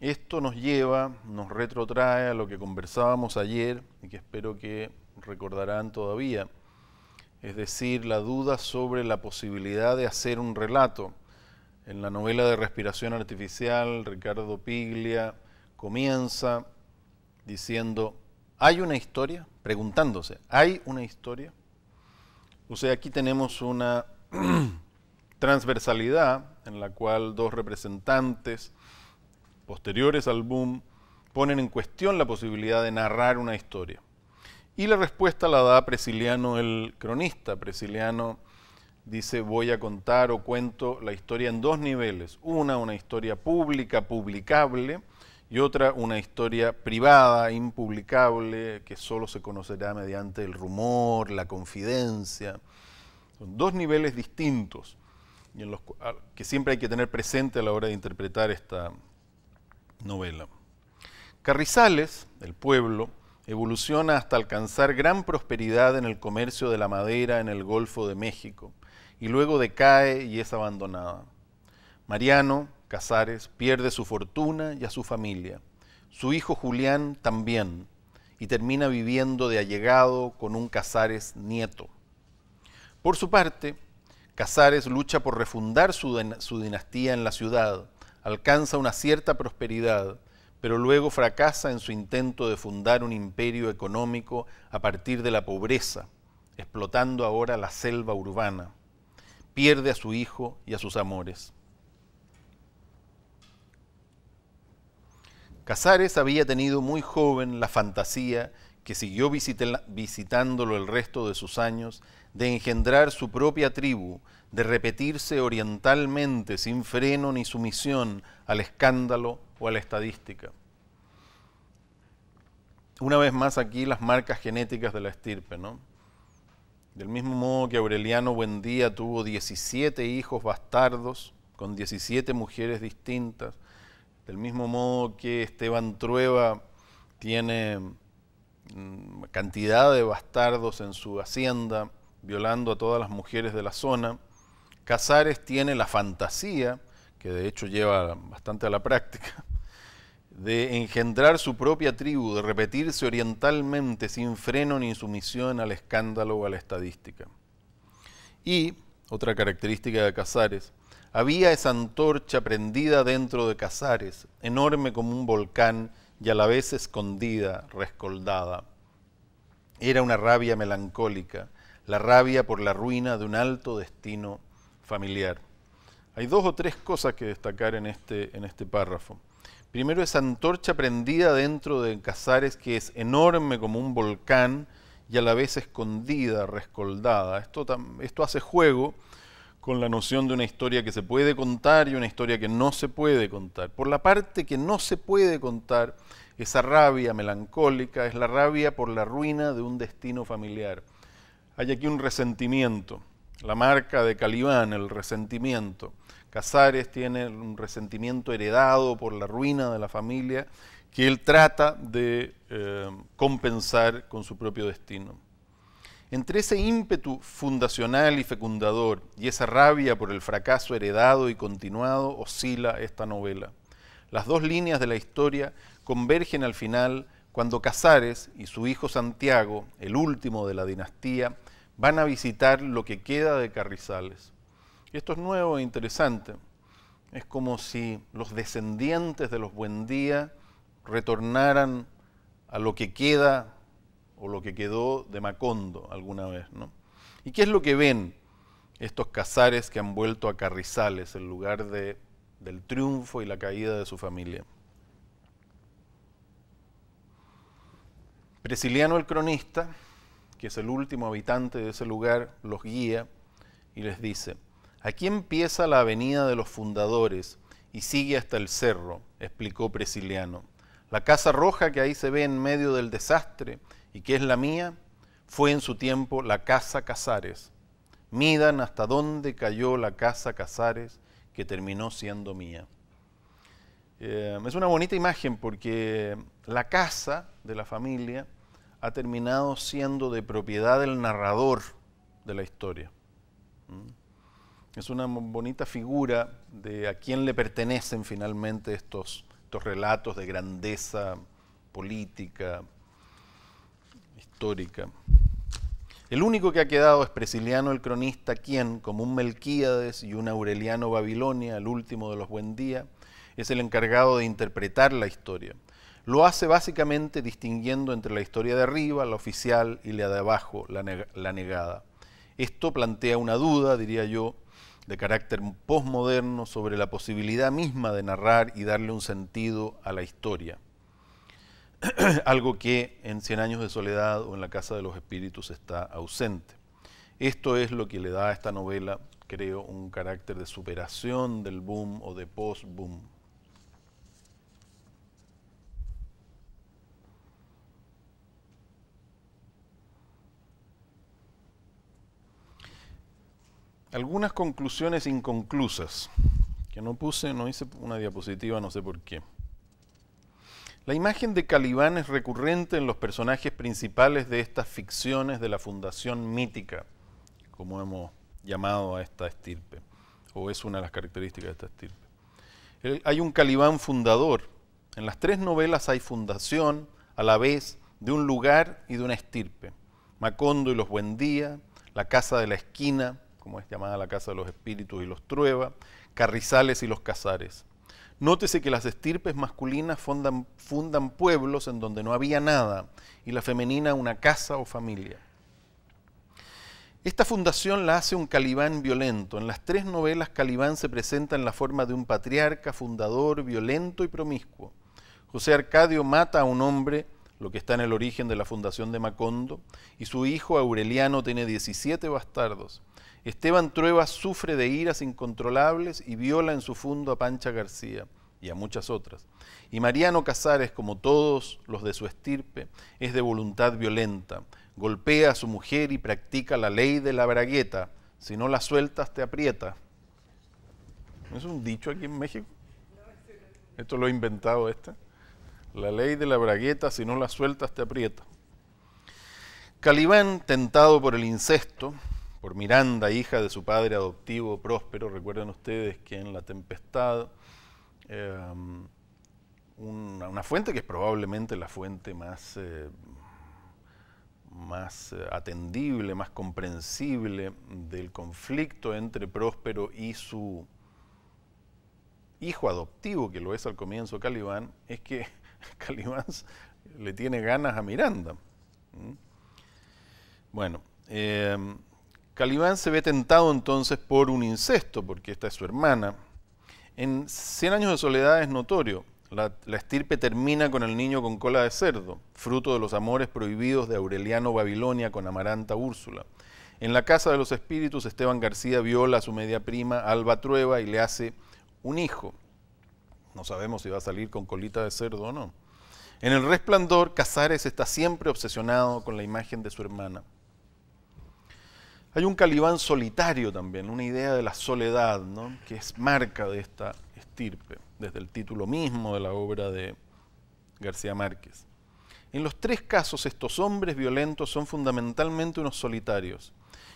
Esto nos lleva, nos retrotrae a lo que conversábamos ayer y que espero que recordarán todavía, es decir, la duda sobre la posibilidad de hacer un relato. En la novela de Respiración Artificial, Ricardo Piglia comienza diciendo, ¿hay una historia? Preguntándose, ¿hay una historia? O sea, aquí tenemos una transversalidad en la cual dos representantes posteriores al boom ponen en cuestión la posibilidad de narrar una historia. Y la respuesta la da Presiliano el cronista. Presiliano dice, voy a contar o cuento la historia en dos niveles. Una, una historia pública, publicable, y otra, una historia privada, impublicable, que solo se conocerá mediante el rumor, la confidencia. Son dos niveles distintos y en los, que siempre hay que tener presente a la hora de interpretar esta novela. Carrizales, el pueblo, evoluciona hasta alcanzar gran prosperidad en el comercio de la madera en el Golfo de México y luego decae y es abandonada. Mariano Casares pierde su fortuna y a su familia. Su hijo Julián también y termina viviendo de allegado con un Casares nieto. Por su parte, Casares lucha por refundar su, su dinastía en la ciudad, alcanza una cierta prosperidad pero luego fracasa en su intento de fundar un imperio económico a partir de la pobreza, explotando ahora la selva urbana. Pierde a su hijo y a sus amores. Casares había tenido muy joven la fantasía que siguió visitándolo el resto de sus años, de engendrar su propia tribu, de repetirse orientalmente sin freno ni sumisión al escándalo o a la estadística. Una vez más aquí las marcas genéticas de la estirpe, ¿no? Del mismo modo que Aureliano Buendía tuvo 17 hijos bastardos con 17 mujeres distintas, del mismo modo que Esteban Trueba tiene mm, cantidad de bastardos en su hacienda, violando a todas las mujeres de la zona. Casares tiene la fantasía, que de hecho lleva bastante a la práctica, de engendrar su propia tribu, de repetirse orientalmente sin freno ni sumisión al escándalo o a la estadística. Y, otra característica de Casares, había esa antorcha prendida dentro de Casares, enorme como un volcán y a la vez escondida, rescoldada. Era una rabia melancólica, la rabia por la ruina de un alto destino familiar. Hay dos o tres cosas que destacar en este, en este párrafo. Primero esa antorcha prendida dentro de Casares, que es enorme como un volcán y a la vez escondida, rescoldada. Esto, esto hace juego con la noción de una historia que se puede contar y una historia que no se puede contar. Por la parte que no se puede contar, esa rabia melancólica es la rabia por la ruina de un destino familiar. Hay aquí un resentimiento, la marca de Calibán, el resentimiento. Casares tiene un resentimiento heredado por la ruina de la familia que él trata de eh, compensar con su propio destino. Entre ese ímpetu fundacional y fecundador y esa rabia por el fracaso heredado y continuado oscila esta novela. Las dos líneas de la historia convergen al final cuando Casares y su hijo Santiago, el último de la dinastía, van a visitar lo que queda de Carrizales esto es nuevo e interesante. Es como si los descendientes de los Buendía retornaran a lo que queda o lo que quedó de Macondo alguna vez. ¿no? ¿Y qué es lo que ven estos cazares que han vuelto a Carrizales, el lugar de, del triunfo y la caída de su familia? Presiliano el cronista, que es el último habitante de ese lugar, los guía y les dice, Aquí empieza la avenida de los fundadores y sigue hasta el cerro, explicó Presiliano. La casa roja que ahí se ve en medio del desastre y que es la mía, fue en su tiempo la casa Casares. Midan hasta dónde cayó la casa Casares que terminó siendo mía. Eh, es una bonita imagen porque la casa de la familia ha terminado siendo de propiedad del narrador de la historia. ¿Mm? es una bonita figura de a quién le pertenecen finalmente estos, estos relatos de grandeza política, histórica. El único que ha quedado es Presiliano el cronista, quien, como un Melquíades y un Aureliano Babilonia, el último de los buen día, es el encargado de interpretar la historia. Lo hace básicamente distinguiendo entre la historia de arriba, la oficial, y la de abajo, la, la negada. Esto plantea una duda, diría yo, de carácter posmoderno sobre la posibilidad misma de narrar y darle un sentido a la historia. Algo que en Cien años de soledad o en la Casa de los Espíritus está ausente. Esto es lo que le da a esta novela, creo, un carácter de superación del boom o de post-boom. algunas conclusiones inconclusas, que no puse, no hice una diapositiva, no sé por qué. La imagen de Calibán es recurrente en los personajes principales de estas ficciones de la fundación mítica, como hemos llamado a esta estirpe, o es una de las características de esta estirpe. hay un Calibán fundador. En las tres novelas hay fundación, a la vez, de un lugar y de una estirpe. Macondo y los Buendía, la casa de la esquina, como es llamada la casa de los espíritus y los trueba, carrizales y los cazares. Nótese que las estirpes masculinas fundan, fundan pueblos en donde no había nada y la femenina una casa o familia. Esta fundación la hace un Calibán violento. En las tres novelas Calibán se presenta en la forma de un patriarca, fundador, violento y promiscuo. José Arcadio mata a un hombre, lo que está en el origen de la fundación de Macondo, y su hijo Aureliano tiene 17 bastardos. Esteban Trueba sufre de iras incontrolables y viola en su fundo a Pancha García y a muchas otras. Y Mariano Casares, como todos los de su estirpe, es de voluntad violenta, golpea a su mujer y practica la ley de la bragueta, si no la sueltas te aprieta. ¿Es un dicho aquí en México? Esto lo he inventado esta. La ley de la bragueta, si no la sueltas te aprieta. Calibán, tentado por el incesto, por Miranda, hija de su padre adoptivo Próspero. Recuerden ustedes que en La Tempestad, eh, una, fuente que es probablemente la fuente más, eh, más eh, atendible, más comprensible del conflicto entre Próspero y su hijo adoptivo, que lo es al comienzo Calibán, es que Calibán le tiene ganas a Miranda. ¿Mm? Bueno, Calibán se ve tentado entonces por un incesto, porque esta es su hermana. En Cien años de soledad es notorio. La, estirpe termina con el niño con cola de cerdo, fruto de los amores prohibidos de Aureliano Babilonia con Amaranta Úrsula. En la casa de los espíritus, Esteban García viola a su media prima, Alba Trueba, y le hace un hijo. No sabemos si va a salir con colita de cerdo o no. En el resplandor, Casares está siempre obsesionado con la imagen de su hermana. Hay un Calibán solitario también, una idea de la soledad, que es marca de esta estirpe, desde el título mismo de la obra de García Márquez. En los tres casos, estos hombres violentos son fundamentalmente unos solitarios,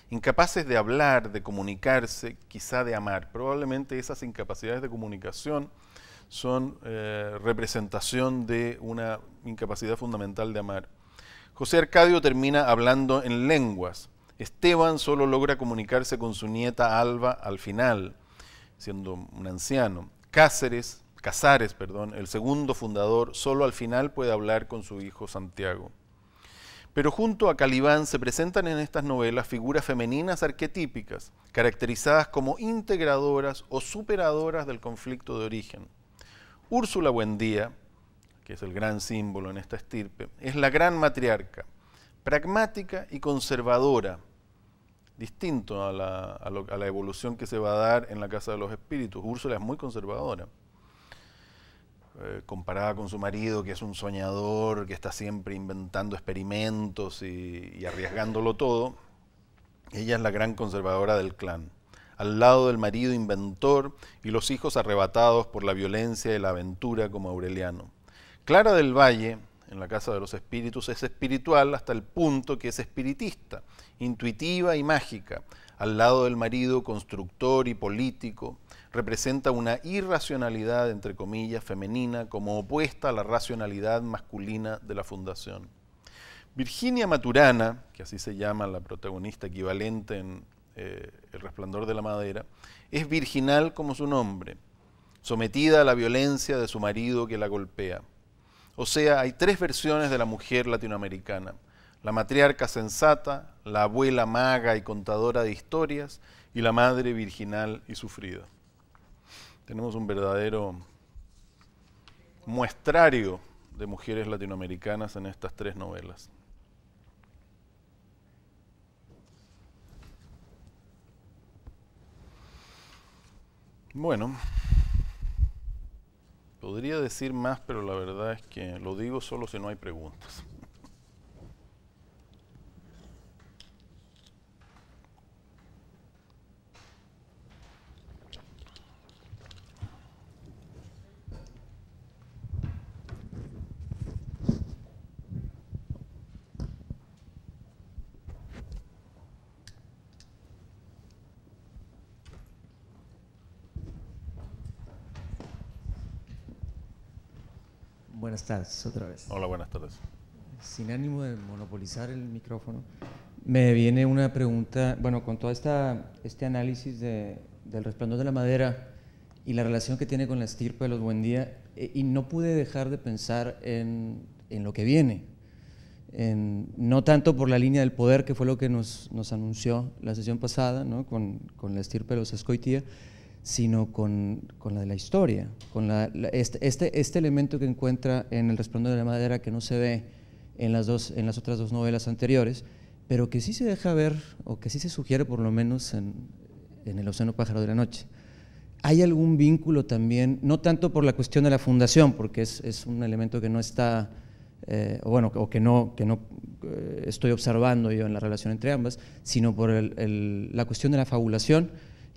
incapaces de hablar, de comunicarse, quizá de amar. Probablemente esas incapacidades de comunicación son eh, representación de una incapacidad fundamental de amar. José Arcadio termina hablando en lenguas, Esteban solo logra comunicarse con su nieta Alba al final, siendo un anciano. Cáceres, Casares, perdón, el segundo fundador, solo al final puede hablar con su hijo Santiago. Pero junto a Calibán se presentan en estas novelas figuras femeninas arquetípicas, caracterizadas como integradoras o superadoras del conflicto de origen. Úrsula Buendía, que es el gran símbolo en esta estirpe, es la gran matriarca, pragmática y conservadora, distinto a la, evolución que se va a dar en la Casa de los Espíritus. Úrsula es muy conservadora, eh, comparada con su marido, que es un soñador, que está siempre inventando experimentos y, y arriesgándolo todo. Ella es la gran conservadora del clan, al lado del marido inventor y los hijos arrebatados por la violencia y la aventura como Aureliano. Clara del Valle, en la Casa de los Espíritus, es espiritual hasta el punto que es espiritista intuitiva y mágica, al lado del marido constructor y político, representa una irracionalidad, entre comillas, femenina como opuesta a la racionalidad masculina de la fundación. Virginia Maturana, que así se llama la protagonista equivalente en eh, El Resplandor de la Madera, es virginal como su nombre, sometida a la violencia de su marido que la golpea. O sea, hay tres versiones de la mujer latinoamericana la matriarca sensata, la abuela maga y contadora de historias, y la madre virginal y sufrida. Tenemos un verdadero muestrario de mujeres latinoamericanas en estas tres novelas. Bueno, podría decir más, pero la verdad es que lo digo solo si no hay preguntas. Buenas tardes, otra vez. Hola, buenas tardes. Sin ánimo de monopolizar el micrófono, me viene una pregunta, bueno, con todo esta, este análisis del resplandor de la madera y la relación que tiene con la estirpe de los buen día eh, y no pude dejar de pensar en, en lo que viene, no tanto por la línea del poder, que fue lo que nos, nos anunció la sesión pasada, ¿no? con, con, la estirpe de los Escoitía, sino con, la de la historia, con este, este, este, elemento que encuentra en El Resplandor de la Madera que no se ve en las, otras dos novelas anteriores, pero que sí se deja ver, o que sí se sugiere por lo menos en, El Océano Pájaro de la Noche. ¿Hay algún vínculo también, no tanto por la cuestión de la fundación, porque es, un elemento que no está, eh, o bueno, o que no, que no eh, estoy observando yo en la relación entre ambas, sino por la cuestión de la fabulación?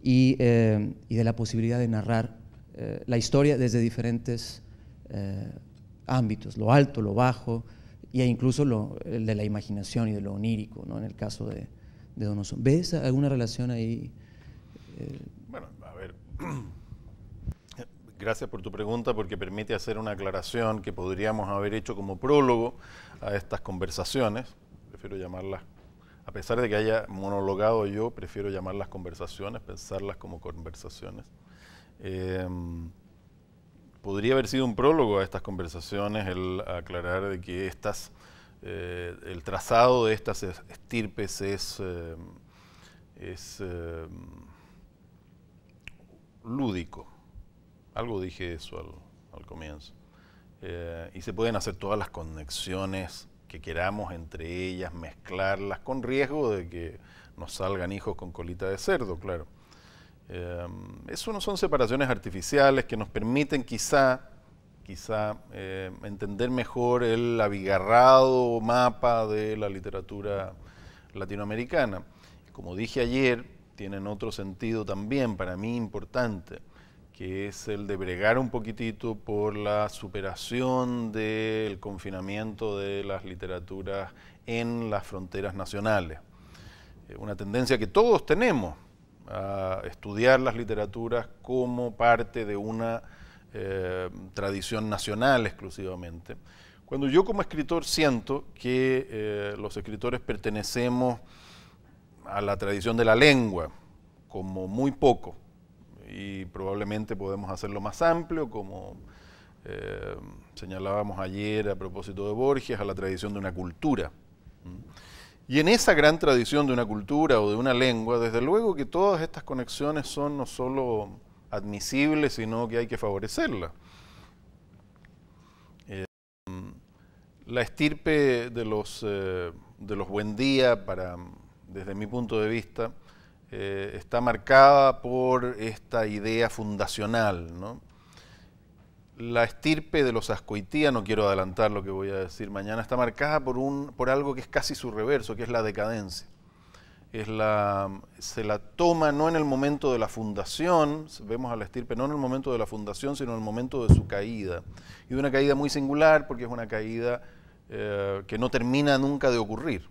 Eh, y, de la posibilidad de narrar eh, la historia desde diferentes eh, ámbitos, lo alto, lo bajo, e incluso lo, el de la imaginación y de lo onírico, ¿no? en el caso de, de Don ¿Ves alguna relación ahí? Bueno, a ver. Gracias por tu pregunta porque permite hacer una aclaración que podríamos haber hecho como prólogo a estas conversaciones. Prefiero llamarlas a pesar de que haya monologado yo, prefiero llamarlas conversaciones, pensarlas como conversaciones. Em, podría haber sido un prólogo a estas conversaciones el aclarar de que estas, eh, el trazado de estas estirpes es, em, em, lúdico. Algo dije eso al comienzo. Eh, y se pueden hacer todas las conexiones que queramos entre ellas, mezclarlas, con riesgo de que nos salgan hijos con colita de cerdo, claro. Eh, eso no son separaciones artificiales que nos permiten quizá, quizá eh, entender mejor el abigarrado mapa de la literatura latinoamericana. Como dije ayer, tienen otro sentido también para mí importante que es el de bregar un poquitito por la superación del confinamiento de las literaturas en las fronteras nacionales. Eh, una tendencia que todos tenemos a estudiar las literaturas como parte de una eh, tradición nacional exclusivamente. Cuando yo como escritor siento que eh, los escritores pertenecemos a la tradición de la lengua, como muy poco y probablemente podemos hacerlo más amplio, como eh, señalábamos ayer a propósito de Borges, a la tradición de una cultura. Y en esa gran tradición de una cultura o de una lengua, desde luego que todas estas conexiones son no solo admisibles, sino que hay que favorecerlas. Eh, la estirpe de los, eh, buen día, desde mi punto de vista, eh, está marcada por esta idea fundacional. ¿no? La estirpe de los Ascoitía, no quiero adelantar lo que voy a decir mañana, está marcada por, un, por algo que es casi su reverso, que es la decadencia. Es la, se la toma no en el momento de la fundación, vemos a la estirpe no en el momento de la fundación, sino en el momento de su caída. Y de una caída muy singular porque es una caída eh, que no termina nunca de ocurrir.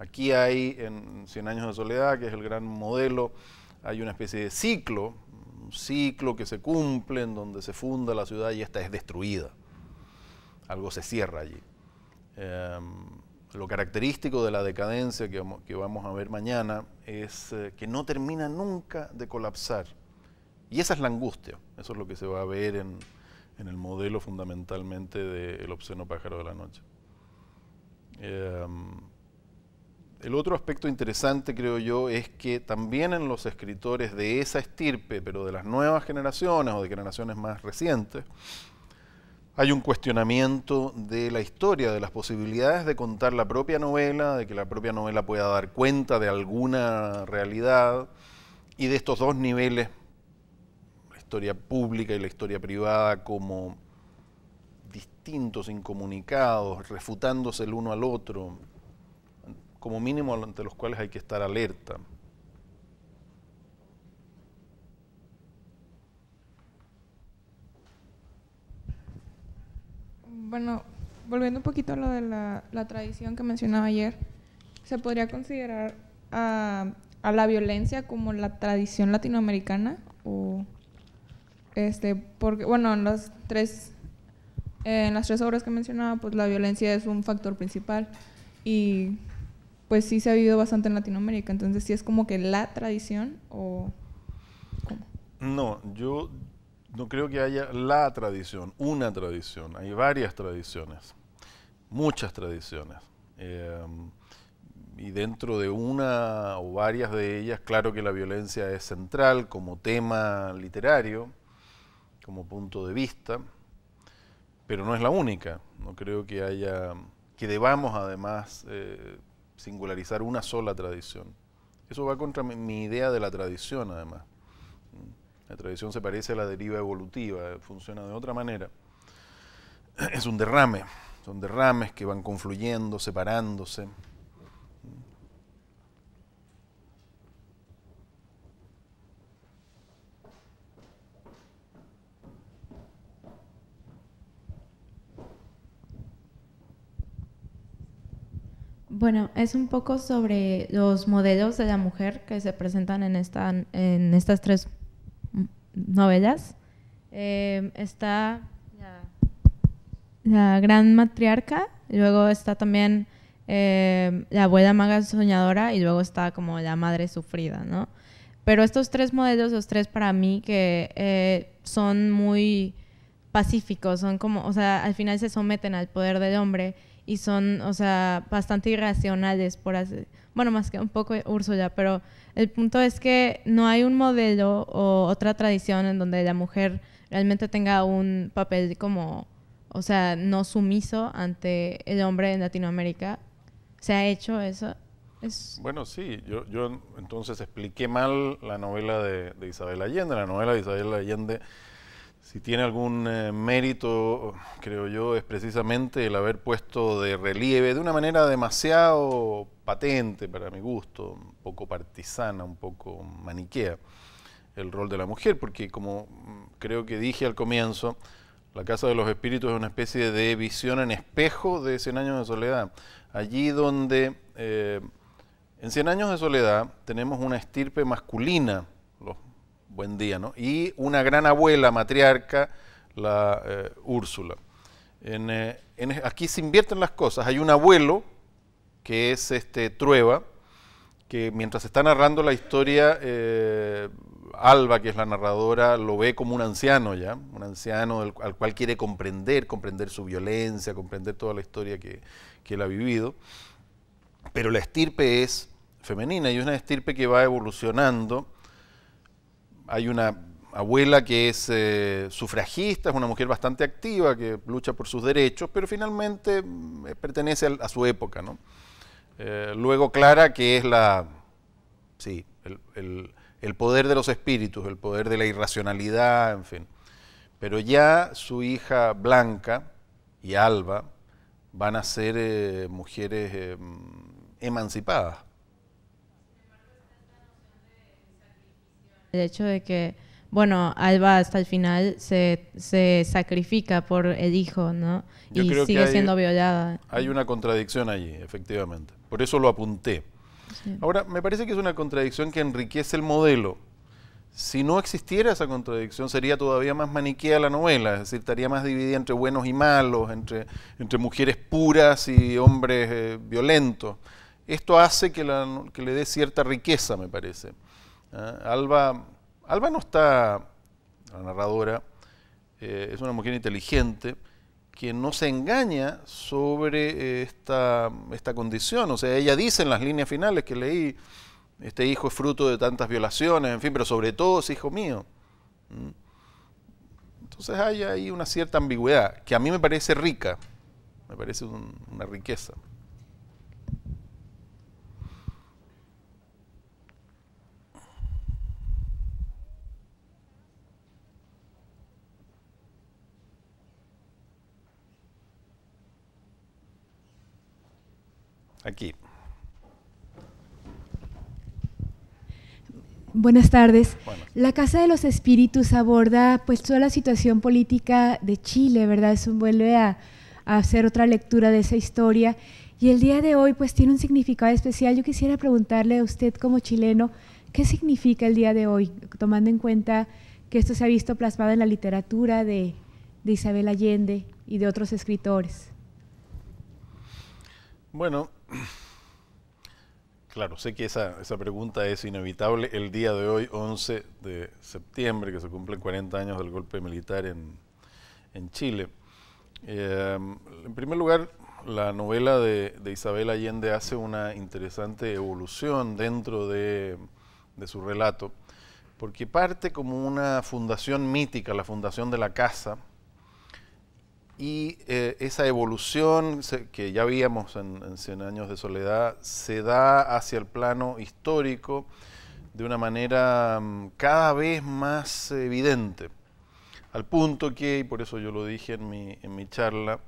Aquí hay en 100 Años de Soledad, que es el gran modelo, hay una especie de ciclo, un ciclo que se cumple en donde se funda la ciudad y esta es destruida. Algo se cierra allí. Em, lo característico de la decadencia que, vamos a ver mañana es eh, que no termina nunca de colapsar. Y esa es la angustia, eso es lo que se va a ver en, el modelo fundamentalmente del obsceno pájaro de la noche. Em, el otro aspecto interesante, creo yo, es que también en los escritores de esa estirpe, pero de las nuevas generaciones o de generaciones más recientes, hay un cuestionamiento de la historia, de las posibilidades de contar la propia novela, de que la propia novela pueda dar cuenta de alguna realidad y de estos dos niveles, la historia pública y la historia privada, como distintos, incomunicados, refutándose el uno al otro, como mínimo ante los cuales hay que estar alerta. Bueno, volviendo un poquito a lo de la, tradición que mencionaba ayer, ¿se podría considerar a, la violencia como la tradición latinoamericana? O, este, porque, bueno, en las tres en las tres obras que mencionaba, pues la violencia es un factor principal y pues sí se ha vivido bastante en Latinoamérica. Entonces, ¿sí es como que la tradición o No, yo no creo que haya la tradición, una tradición. Hay varias tradiciones, muchas tradiciones. Em, y dentro de una o varias de ellas, claro que la violencia es central como tema literario, como punto de vista, pero no es la única. No creo que haya, que debamos además eh, singularizar una sola tradición. Eso va contra mi idea de la tradición, además. La tradición se parece a la deriva evolutiva, eh, funciona de otra manera. Es un derrame, son derrames que van confluyendo, separándose. Bueno, es un poco sobre los modelos de la mujer que se presentan en, estas tres novelas. Em, está la, gran matriarca, luego está también em, la abuela maga soñadora y luego está como la madre sufrida, ¿no? Pero estos tres modelos, los tres para mí que eh, son muy pacíficos, son como, o sea, al final se someten al poder del hombre y son, o sea, bastante irracionales, por hacer, bueno, más que un poco ya pero el punto es que no hay un modelo o otra tradición en donde la mujer realmente tenga un papel como, o sea, no sumiso ante el hombre en Latinoamérica. ¿Se ha hecho eso? Es... Bueno, sí, yo, yo entonces expliqué mal la novela de, de Isabel Allende. La novela de Isabel Allende si tiene algún eh, mérito, creo yo, es precisamente el haber puesto de relieve de una manera demasiado patente para mi gusto, un poco partisana, un poco maniquea, el rol de la mujer, porque como mm, creo que dije al comienzo, la Casa de los Espíritus es una especie de visión en espejo de Cien Años de Soledad. Allí donde eh, en Cien Años de Soledad tenemos una estirpe masculina, buen día, ¿no? Y una gran abuela matriarca, la eh, Úrsula. Eh, aquí se invierten las cosas. Hay un abuelo, que es este Trueba, que mientras está narrando la historia, eh, Alba, que es la narradora, lo ve como un anciano ya, un anciano al cual quiere comprender, comprender su violencia, comprender toda la historia que, que él ha vivido. Pero la estirpe es femenina y es una estirpe que va evolucionando hay una abuela que es eh, sufragista, es una mujer bastante activa, que lucha por sus derechos, pero finalmente mm, eh, pertenece a, su época. Eh, luego Clara, que es la, sí, el, poder de los espíritus, el poder de la irracionalidad, en fin. Pero ya su hija Blanca y Alba van a ser mujeres mm, emancipadas El hecho de que, bueno, Alba hasta el final se, se sacrifica por el hijo, ¿no? y sigue siendo violada. Hay una contradicción allí, efectivamente. Por eso lo apunté. Ahora, me parece que es una contradicción que enriquece el modelo. Si no existiera esa contradicción, sería todavía más maniquea la novela, es decir, estaría más dividida entre buenos y malos, entre, entre mujeres puras y hombres eh, violentos. Esto hace que, la, que le dé cierta riqueza, me parece. ¿Ah? Alba, Alba no está, la narradora, eh, es una mujer inteligente que no se engaña sobre eh, esta, esta condición. O sea, ella dice en las líneas finales que leí, este hijo es fruto de tantas violaciones, en fin, pero sobre todo es hijo mío. ¿Mm? Entonces hay ahí una cierta ambigüedad que a mí me parece rica, me parece una riqueza. Aquí. Buenas tardes. La Casa de los Espíritus aborda pues toda la situación política de Chile, ¿verdad? Es vuelve a, hacer otra lectura de esa historia y el día de hoy pues tiene un significado especial. Yo quisiera preguntarle a usted como chileno, ¿qué significa el día de hoy? Tomando en cuenta que esto se ha visto plasmado en la literatura de, de Isabel Allende y de otros escritores. Bueno, Claro, sé que esa, pregunta es inevitable. El día de hoy, 11 de septiembre, que se cumplen 40 años del golpe militar en, Chile. Em, en primer lugar, la novela de, Isabel Allende hace una interesante evolución dentro de, de, su relato, porque parte como una fundación mítica, la fundación de la casa, y eh, esa evolución que ya habíamos en, 100 años de soledad se da hacia el plano histórico de una manera mm, cada vez más evidente, al punto que, y por eso yo lo dije en mi, en mi charla,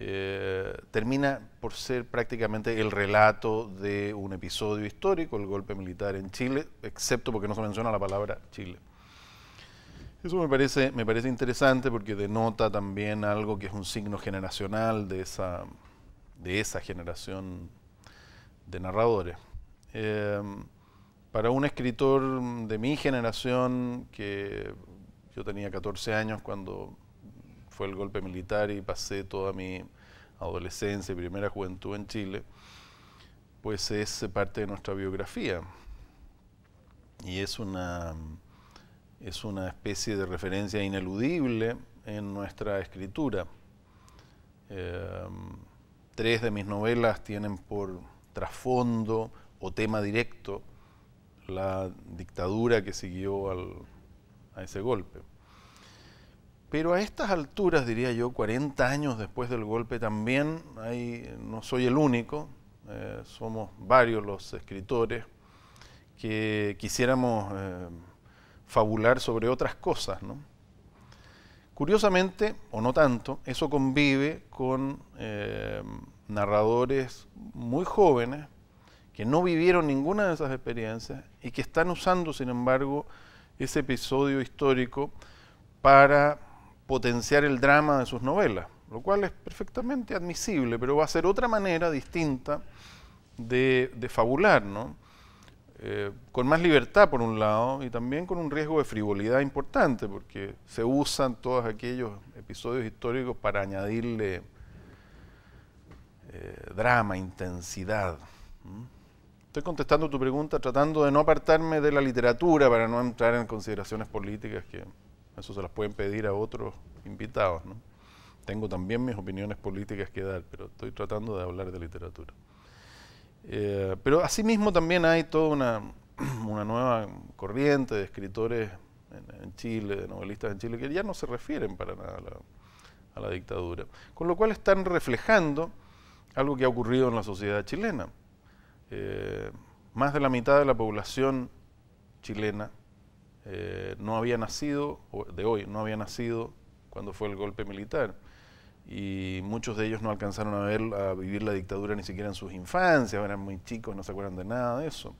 eh, termina por ser prácticamente el relato de un episodio histórico, el golpe militar en Chile, excepto porque no se menciona la palabra Chile. Eso me parece, me parece interesante porque denota también algo que es un signo generacional de esa, de esa generación de narradores. Em, para un escritor de mi generación, que yo tenía 14 años cuando fue el golpe militar y pasé toda mi adolescencia y primera juventud en Chile, pues es parte de nuestra biografía. Y es una es una especie de referencia ineludible en nuestra escritura. Em, tres de mis novelas tienen por trasfondo o tema directo la dictadura que siguió a ese golpe. Pero a estas alturas, diría yo, 40 años después del golpe también, no soy el único, eh, somos varios los escritores que quisiéramos... Eh, fabular sobre otras cosas. ¿no? Curiosamente, o no tanto, eso convive con eh, narradores muy jóvenes que no vivieron ninguna de esas experiencias y que están usando, sin embargo, ese episodio histórico para potenciar el drama de sus novelas, lo cual es perfectamente admisible, pero va a ser otra manera distinta de, de fabular, ¿no? Eh, con más libertad por un lado y también con un riesgo de frivolidad importante porque se usan todos aquellos episodios históricos para añadirle eh, drama, intensidad. Estoy contestando tu pregunta tratando de no apartarme de la literatura para no entrar en consideraciones políticas que eso se las pueden pedir a otros invitados. ¿no? Tengo también mis opiniones políticas que dar, pero estoy tratando de hablar de literatura. Eh, pero asimismo también hay toda una, nueva corriente de escritores en, Chile, de novelistas en Chile, que ya no se refieren para nada a la, dictadura. Con lo cual están reflejando algo que ha ocurrido en la sociedad chilena. Eh, más de la mitad de la población chilena eh, no había nacido, de hoy, no había nacido cuando fue el golpe militar y muchos de ellos no alcanzaron a, ver, a vivir la dictadura ni siquiera en sus infancias, eran muy chicos, no se acuerdan de nada de eso.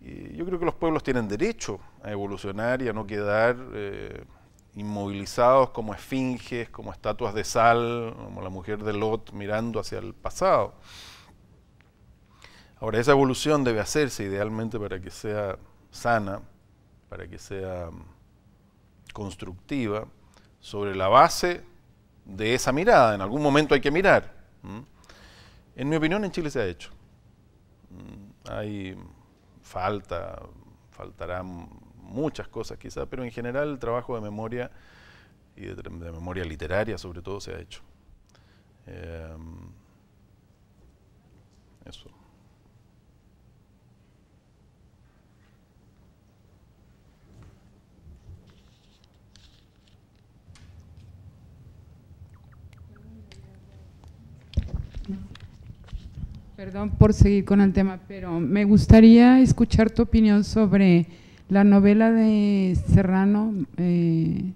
Y yo creo que los pueblos tienen derecho a evolucionar y a no quedar eh, inmovilizados como esfinges, como estatuas de sal, como la mujer de Lot mirando hacia el pasado. Ahora, esa evolución debe hacerse idealmente para que sea sana, para que sea mm, constructiva, sobre la base de esa mirada. En algún momento hay que mirar. En mi opinión, en Chile se ha hecho. Mm, hay falta, faltarán muchas cosas quizás, pero en general el trabajo de memoria y de, memoria literaria sobre todo se ha hecho. Em, eso. Perdón por seguir con el tema, pero me gustaría escuchar tu opinión sobre la novela de Serrano, eh,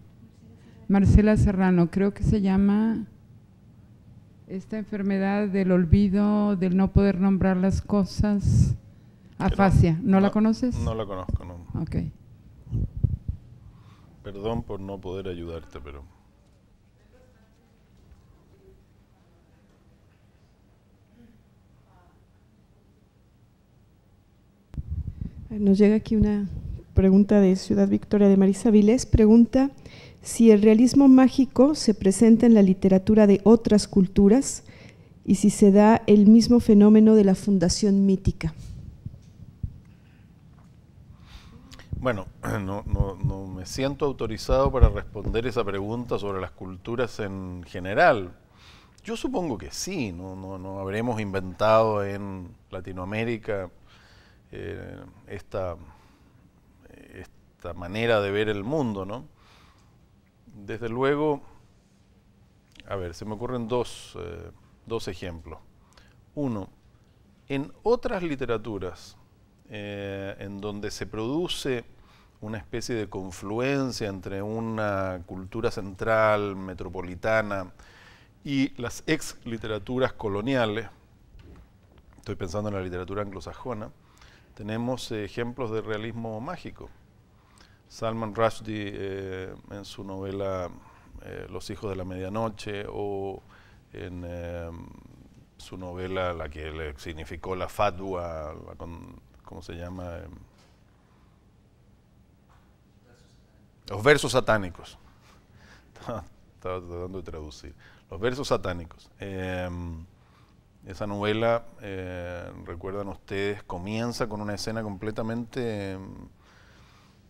Marcela Serrano, creo que se llama esta enfermedad del olvido, del no poder nombrar las cosas, afasia. ¿No, la conoces? No la conozco, no. Perdón por no poder ayudarte, pero... Nos llega aquí una pregunta de Ciudad Victoria de Marisa Vilés. Pregunta si el realismo mágico se presenta en la literatura de otras culturas y si se da el mismo fenómeno de la fundación mítica. Bueno, no, me siento autorizado para responder esa pregunta sobre las culturas en general. Yo supongo que sí, no habremos inventado en Latinoamérica eh, esta, esta manera de ver el mundo, ¿no? Desde luego, a ver, se me ocurren dos, eh, ejemplos. Uno, en otras literaturas, eh, en donde se produce una especie de confluencia entre una cultura central, metropolitana, y las ex literaturas coloniales, estoy pensando en la literatura anglosajona, tenemos ejemplos de realismo mágico. Salman Rushdie eh, en su novela eh, Los hijos de la medianoche o en eh, su novela la que le significó la fatua, ¿cómo se llama? Los versos satánicos. Estaba tratando de traducir. Los versos satánicos. Em, esa novela, eh, recuerdan ustedes, comienza con una escena completamente,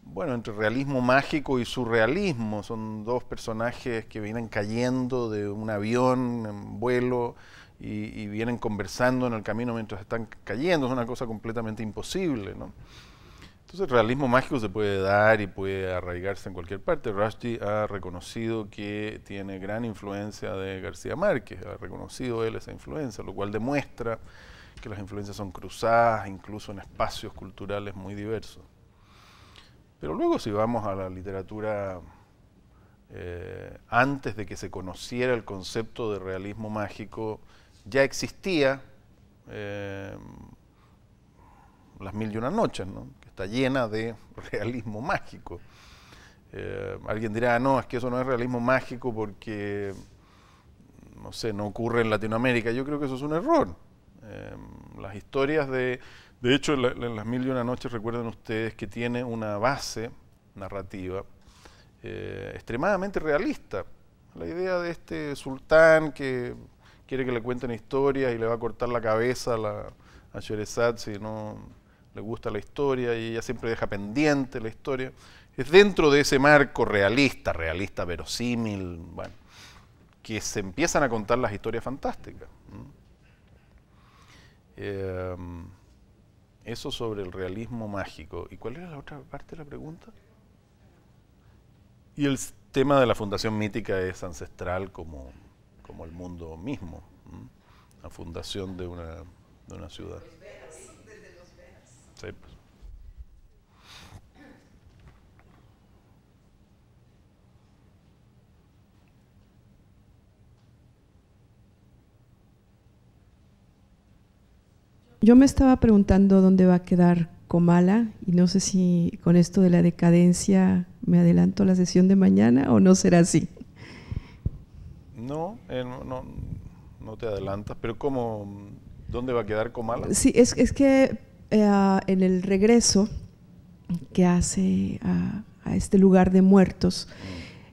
bueno, entre realismo mágico y surrealismo. Son dos personajes que vienen cayendo de un avión en vuelo y, y vienen conversando en el camino mientras están cayendo. Es una cosa completamente imposible, ¿no? Entonces pues, el realismo mágico se puede dar y puede arraigarse en cualquier parte. Rushdie ha reconocido que tiene gran influencia de García Márquez, ha reconocido él esa influencia, lo cual demuestra que las influencias son cruzadas, incluso en espacios culturales muy diversos. Pero luego si vamos a la literatura eh, antes de que se conociera el concepto de realismo mágico, ya existía eh, las mil y una noches, ¿no? llena de realismo mágico. Eh, alguien dirá, ah, no, es que eso no es realismo mágico porque, no sé, no ocurre en Latinoamérica. Yo creo que eso es un error. Eh, las historias de... De hecho, en las mil y una noches recuerden ustedes que tiene una base narrativa eh, extremadamente realista. La idea de este sultán que quiere que le cuenten historias y le va a cortar la cabeza a, la, si no le gusta la historia y ella siempre deja pendiente la historia. Es dentro de ese marco realista, realista verosímil, bueno, que se empiezan a contar las historias fantásticas. Eh, eso sobre el realismo mágico. ¿Y cuál era la otra parte de la pregunta? Y el tema de la fundación mítica es ancestral como, el mundo mismo, la fundación de una, de una ciudad. Pues. Yo me estaba preguntando dónde va a quedar Comala y no sé si con esto de la decadencia me adelanto la sesión de mañana o no será así. Eh, no, no, te adelantas, pero ¿cómo, ¿dónde va a quedar Comala? Sí, es que eh, en el regreso que hace a, este lugar de muertos,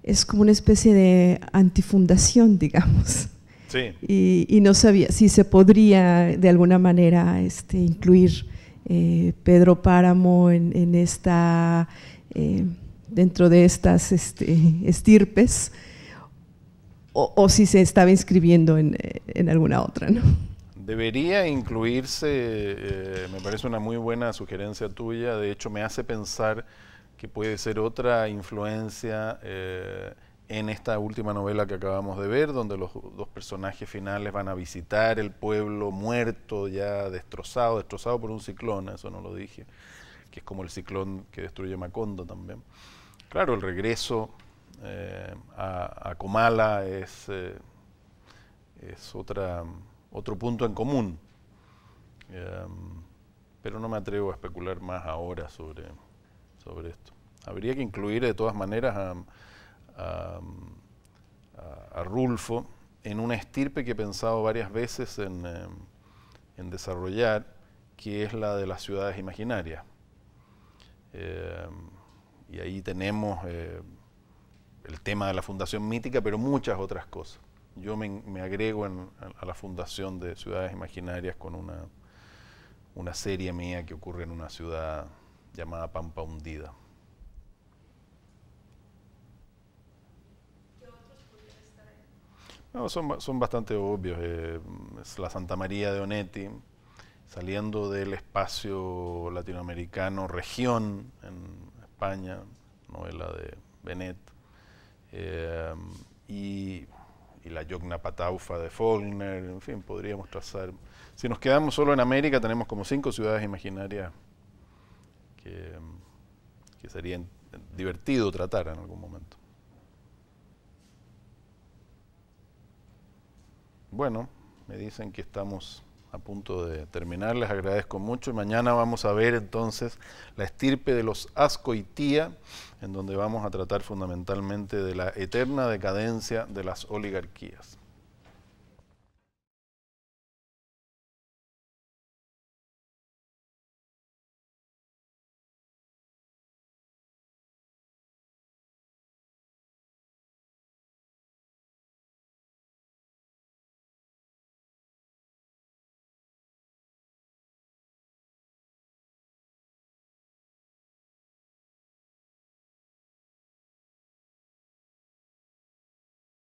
es como una especie de antifundación, digamos. Sí. Y, no sabía si se podría de alguna manera este, incluir eh, Pedro Páramo en, esta, eh, dentro de estas este, estirpes o, si se estaba inscribiendo en, en alguna otra. ¿no? Debería incluirse, eh, me parece una muy buena sugerencia tuya, de hecho me hace pensar que puede ser otra influencia eh, en esta última novela que acabamos de ver, donde los dos personajes finales van a visitar el pueblo muerto, ya destrozado, destrozado por un ciclón, eso no lo dije, que es como el ciclón que destruye Macondo también. Claro, el regreso eh, a, Comala es, es otra otro punto en común. Em, pero no me atrevo a especular más ahora sobre, sobre esto. Habría que incluir de todas maneras a, a, Rulfo en una estirpe que he pensado varias veces en, em, desarrollar, que es la de las ciudades imaginarias. Em, y ahí tenemos eh, el tema de la Fundación Mítica, pero muchas otras cosas yo me, agrego a, la fundación de Ciudades Imaginarias con una, una serie mía que ocurre en una ciudad llamada Pampa Hundida. ¿Qué otros estar ahí? No, son, bastante obvios. Eh, es la Santa María de Onetti, saliendo del espacio latinoamericano Región en España, novela de Benet. Eh, y y la Yogna Pataufa de Faulkner, en fin, podríamos trazar. Si nos quedamos solo en América, tenemos como cinco ciudades imaginarias que, que serían divertido tratar en algún momento. Bueno, me dicen que estamos a punto de terminar, les agradezco mucho y mañana vamos a ver entonces la estirpe de los Ascoitía en donde vamos a tratar fundamentalmente de la eterna decadencia de las oligarquías.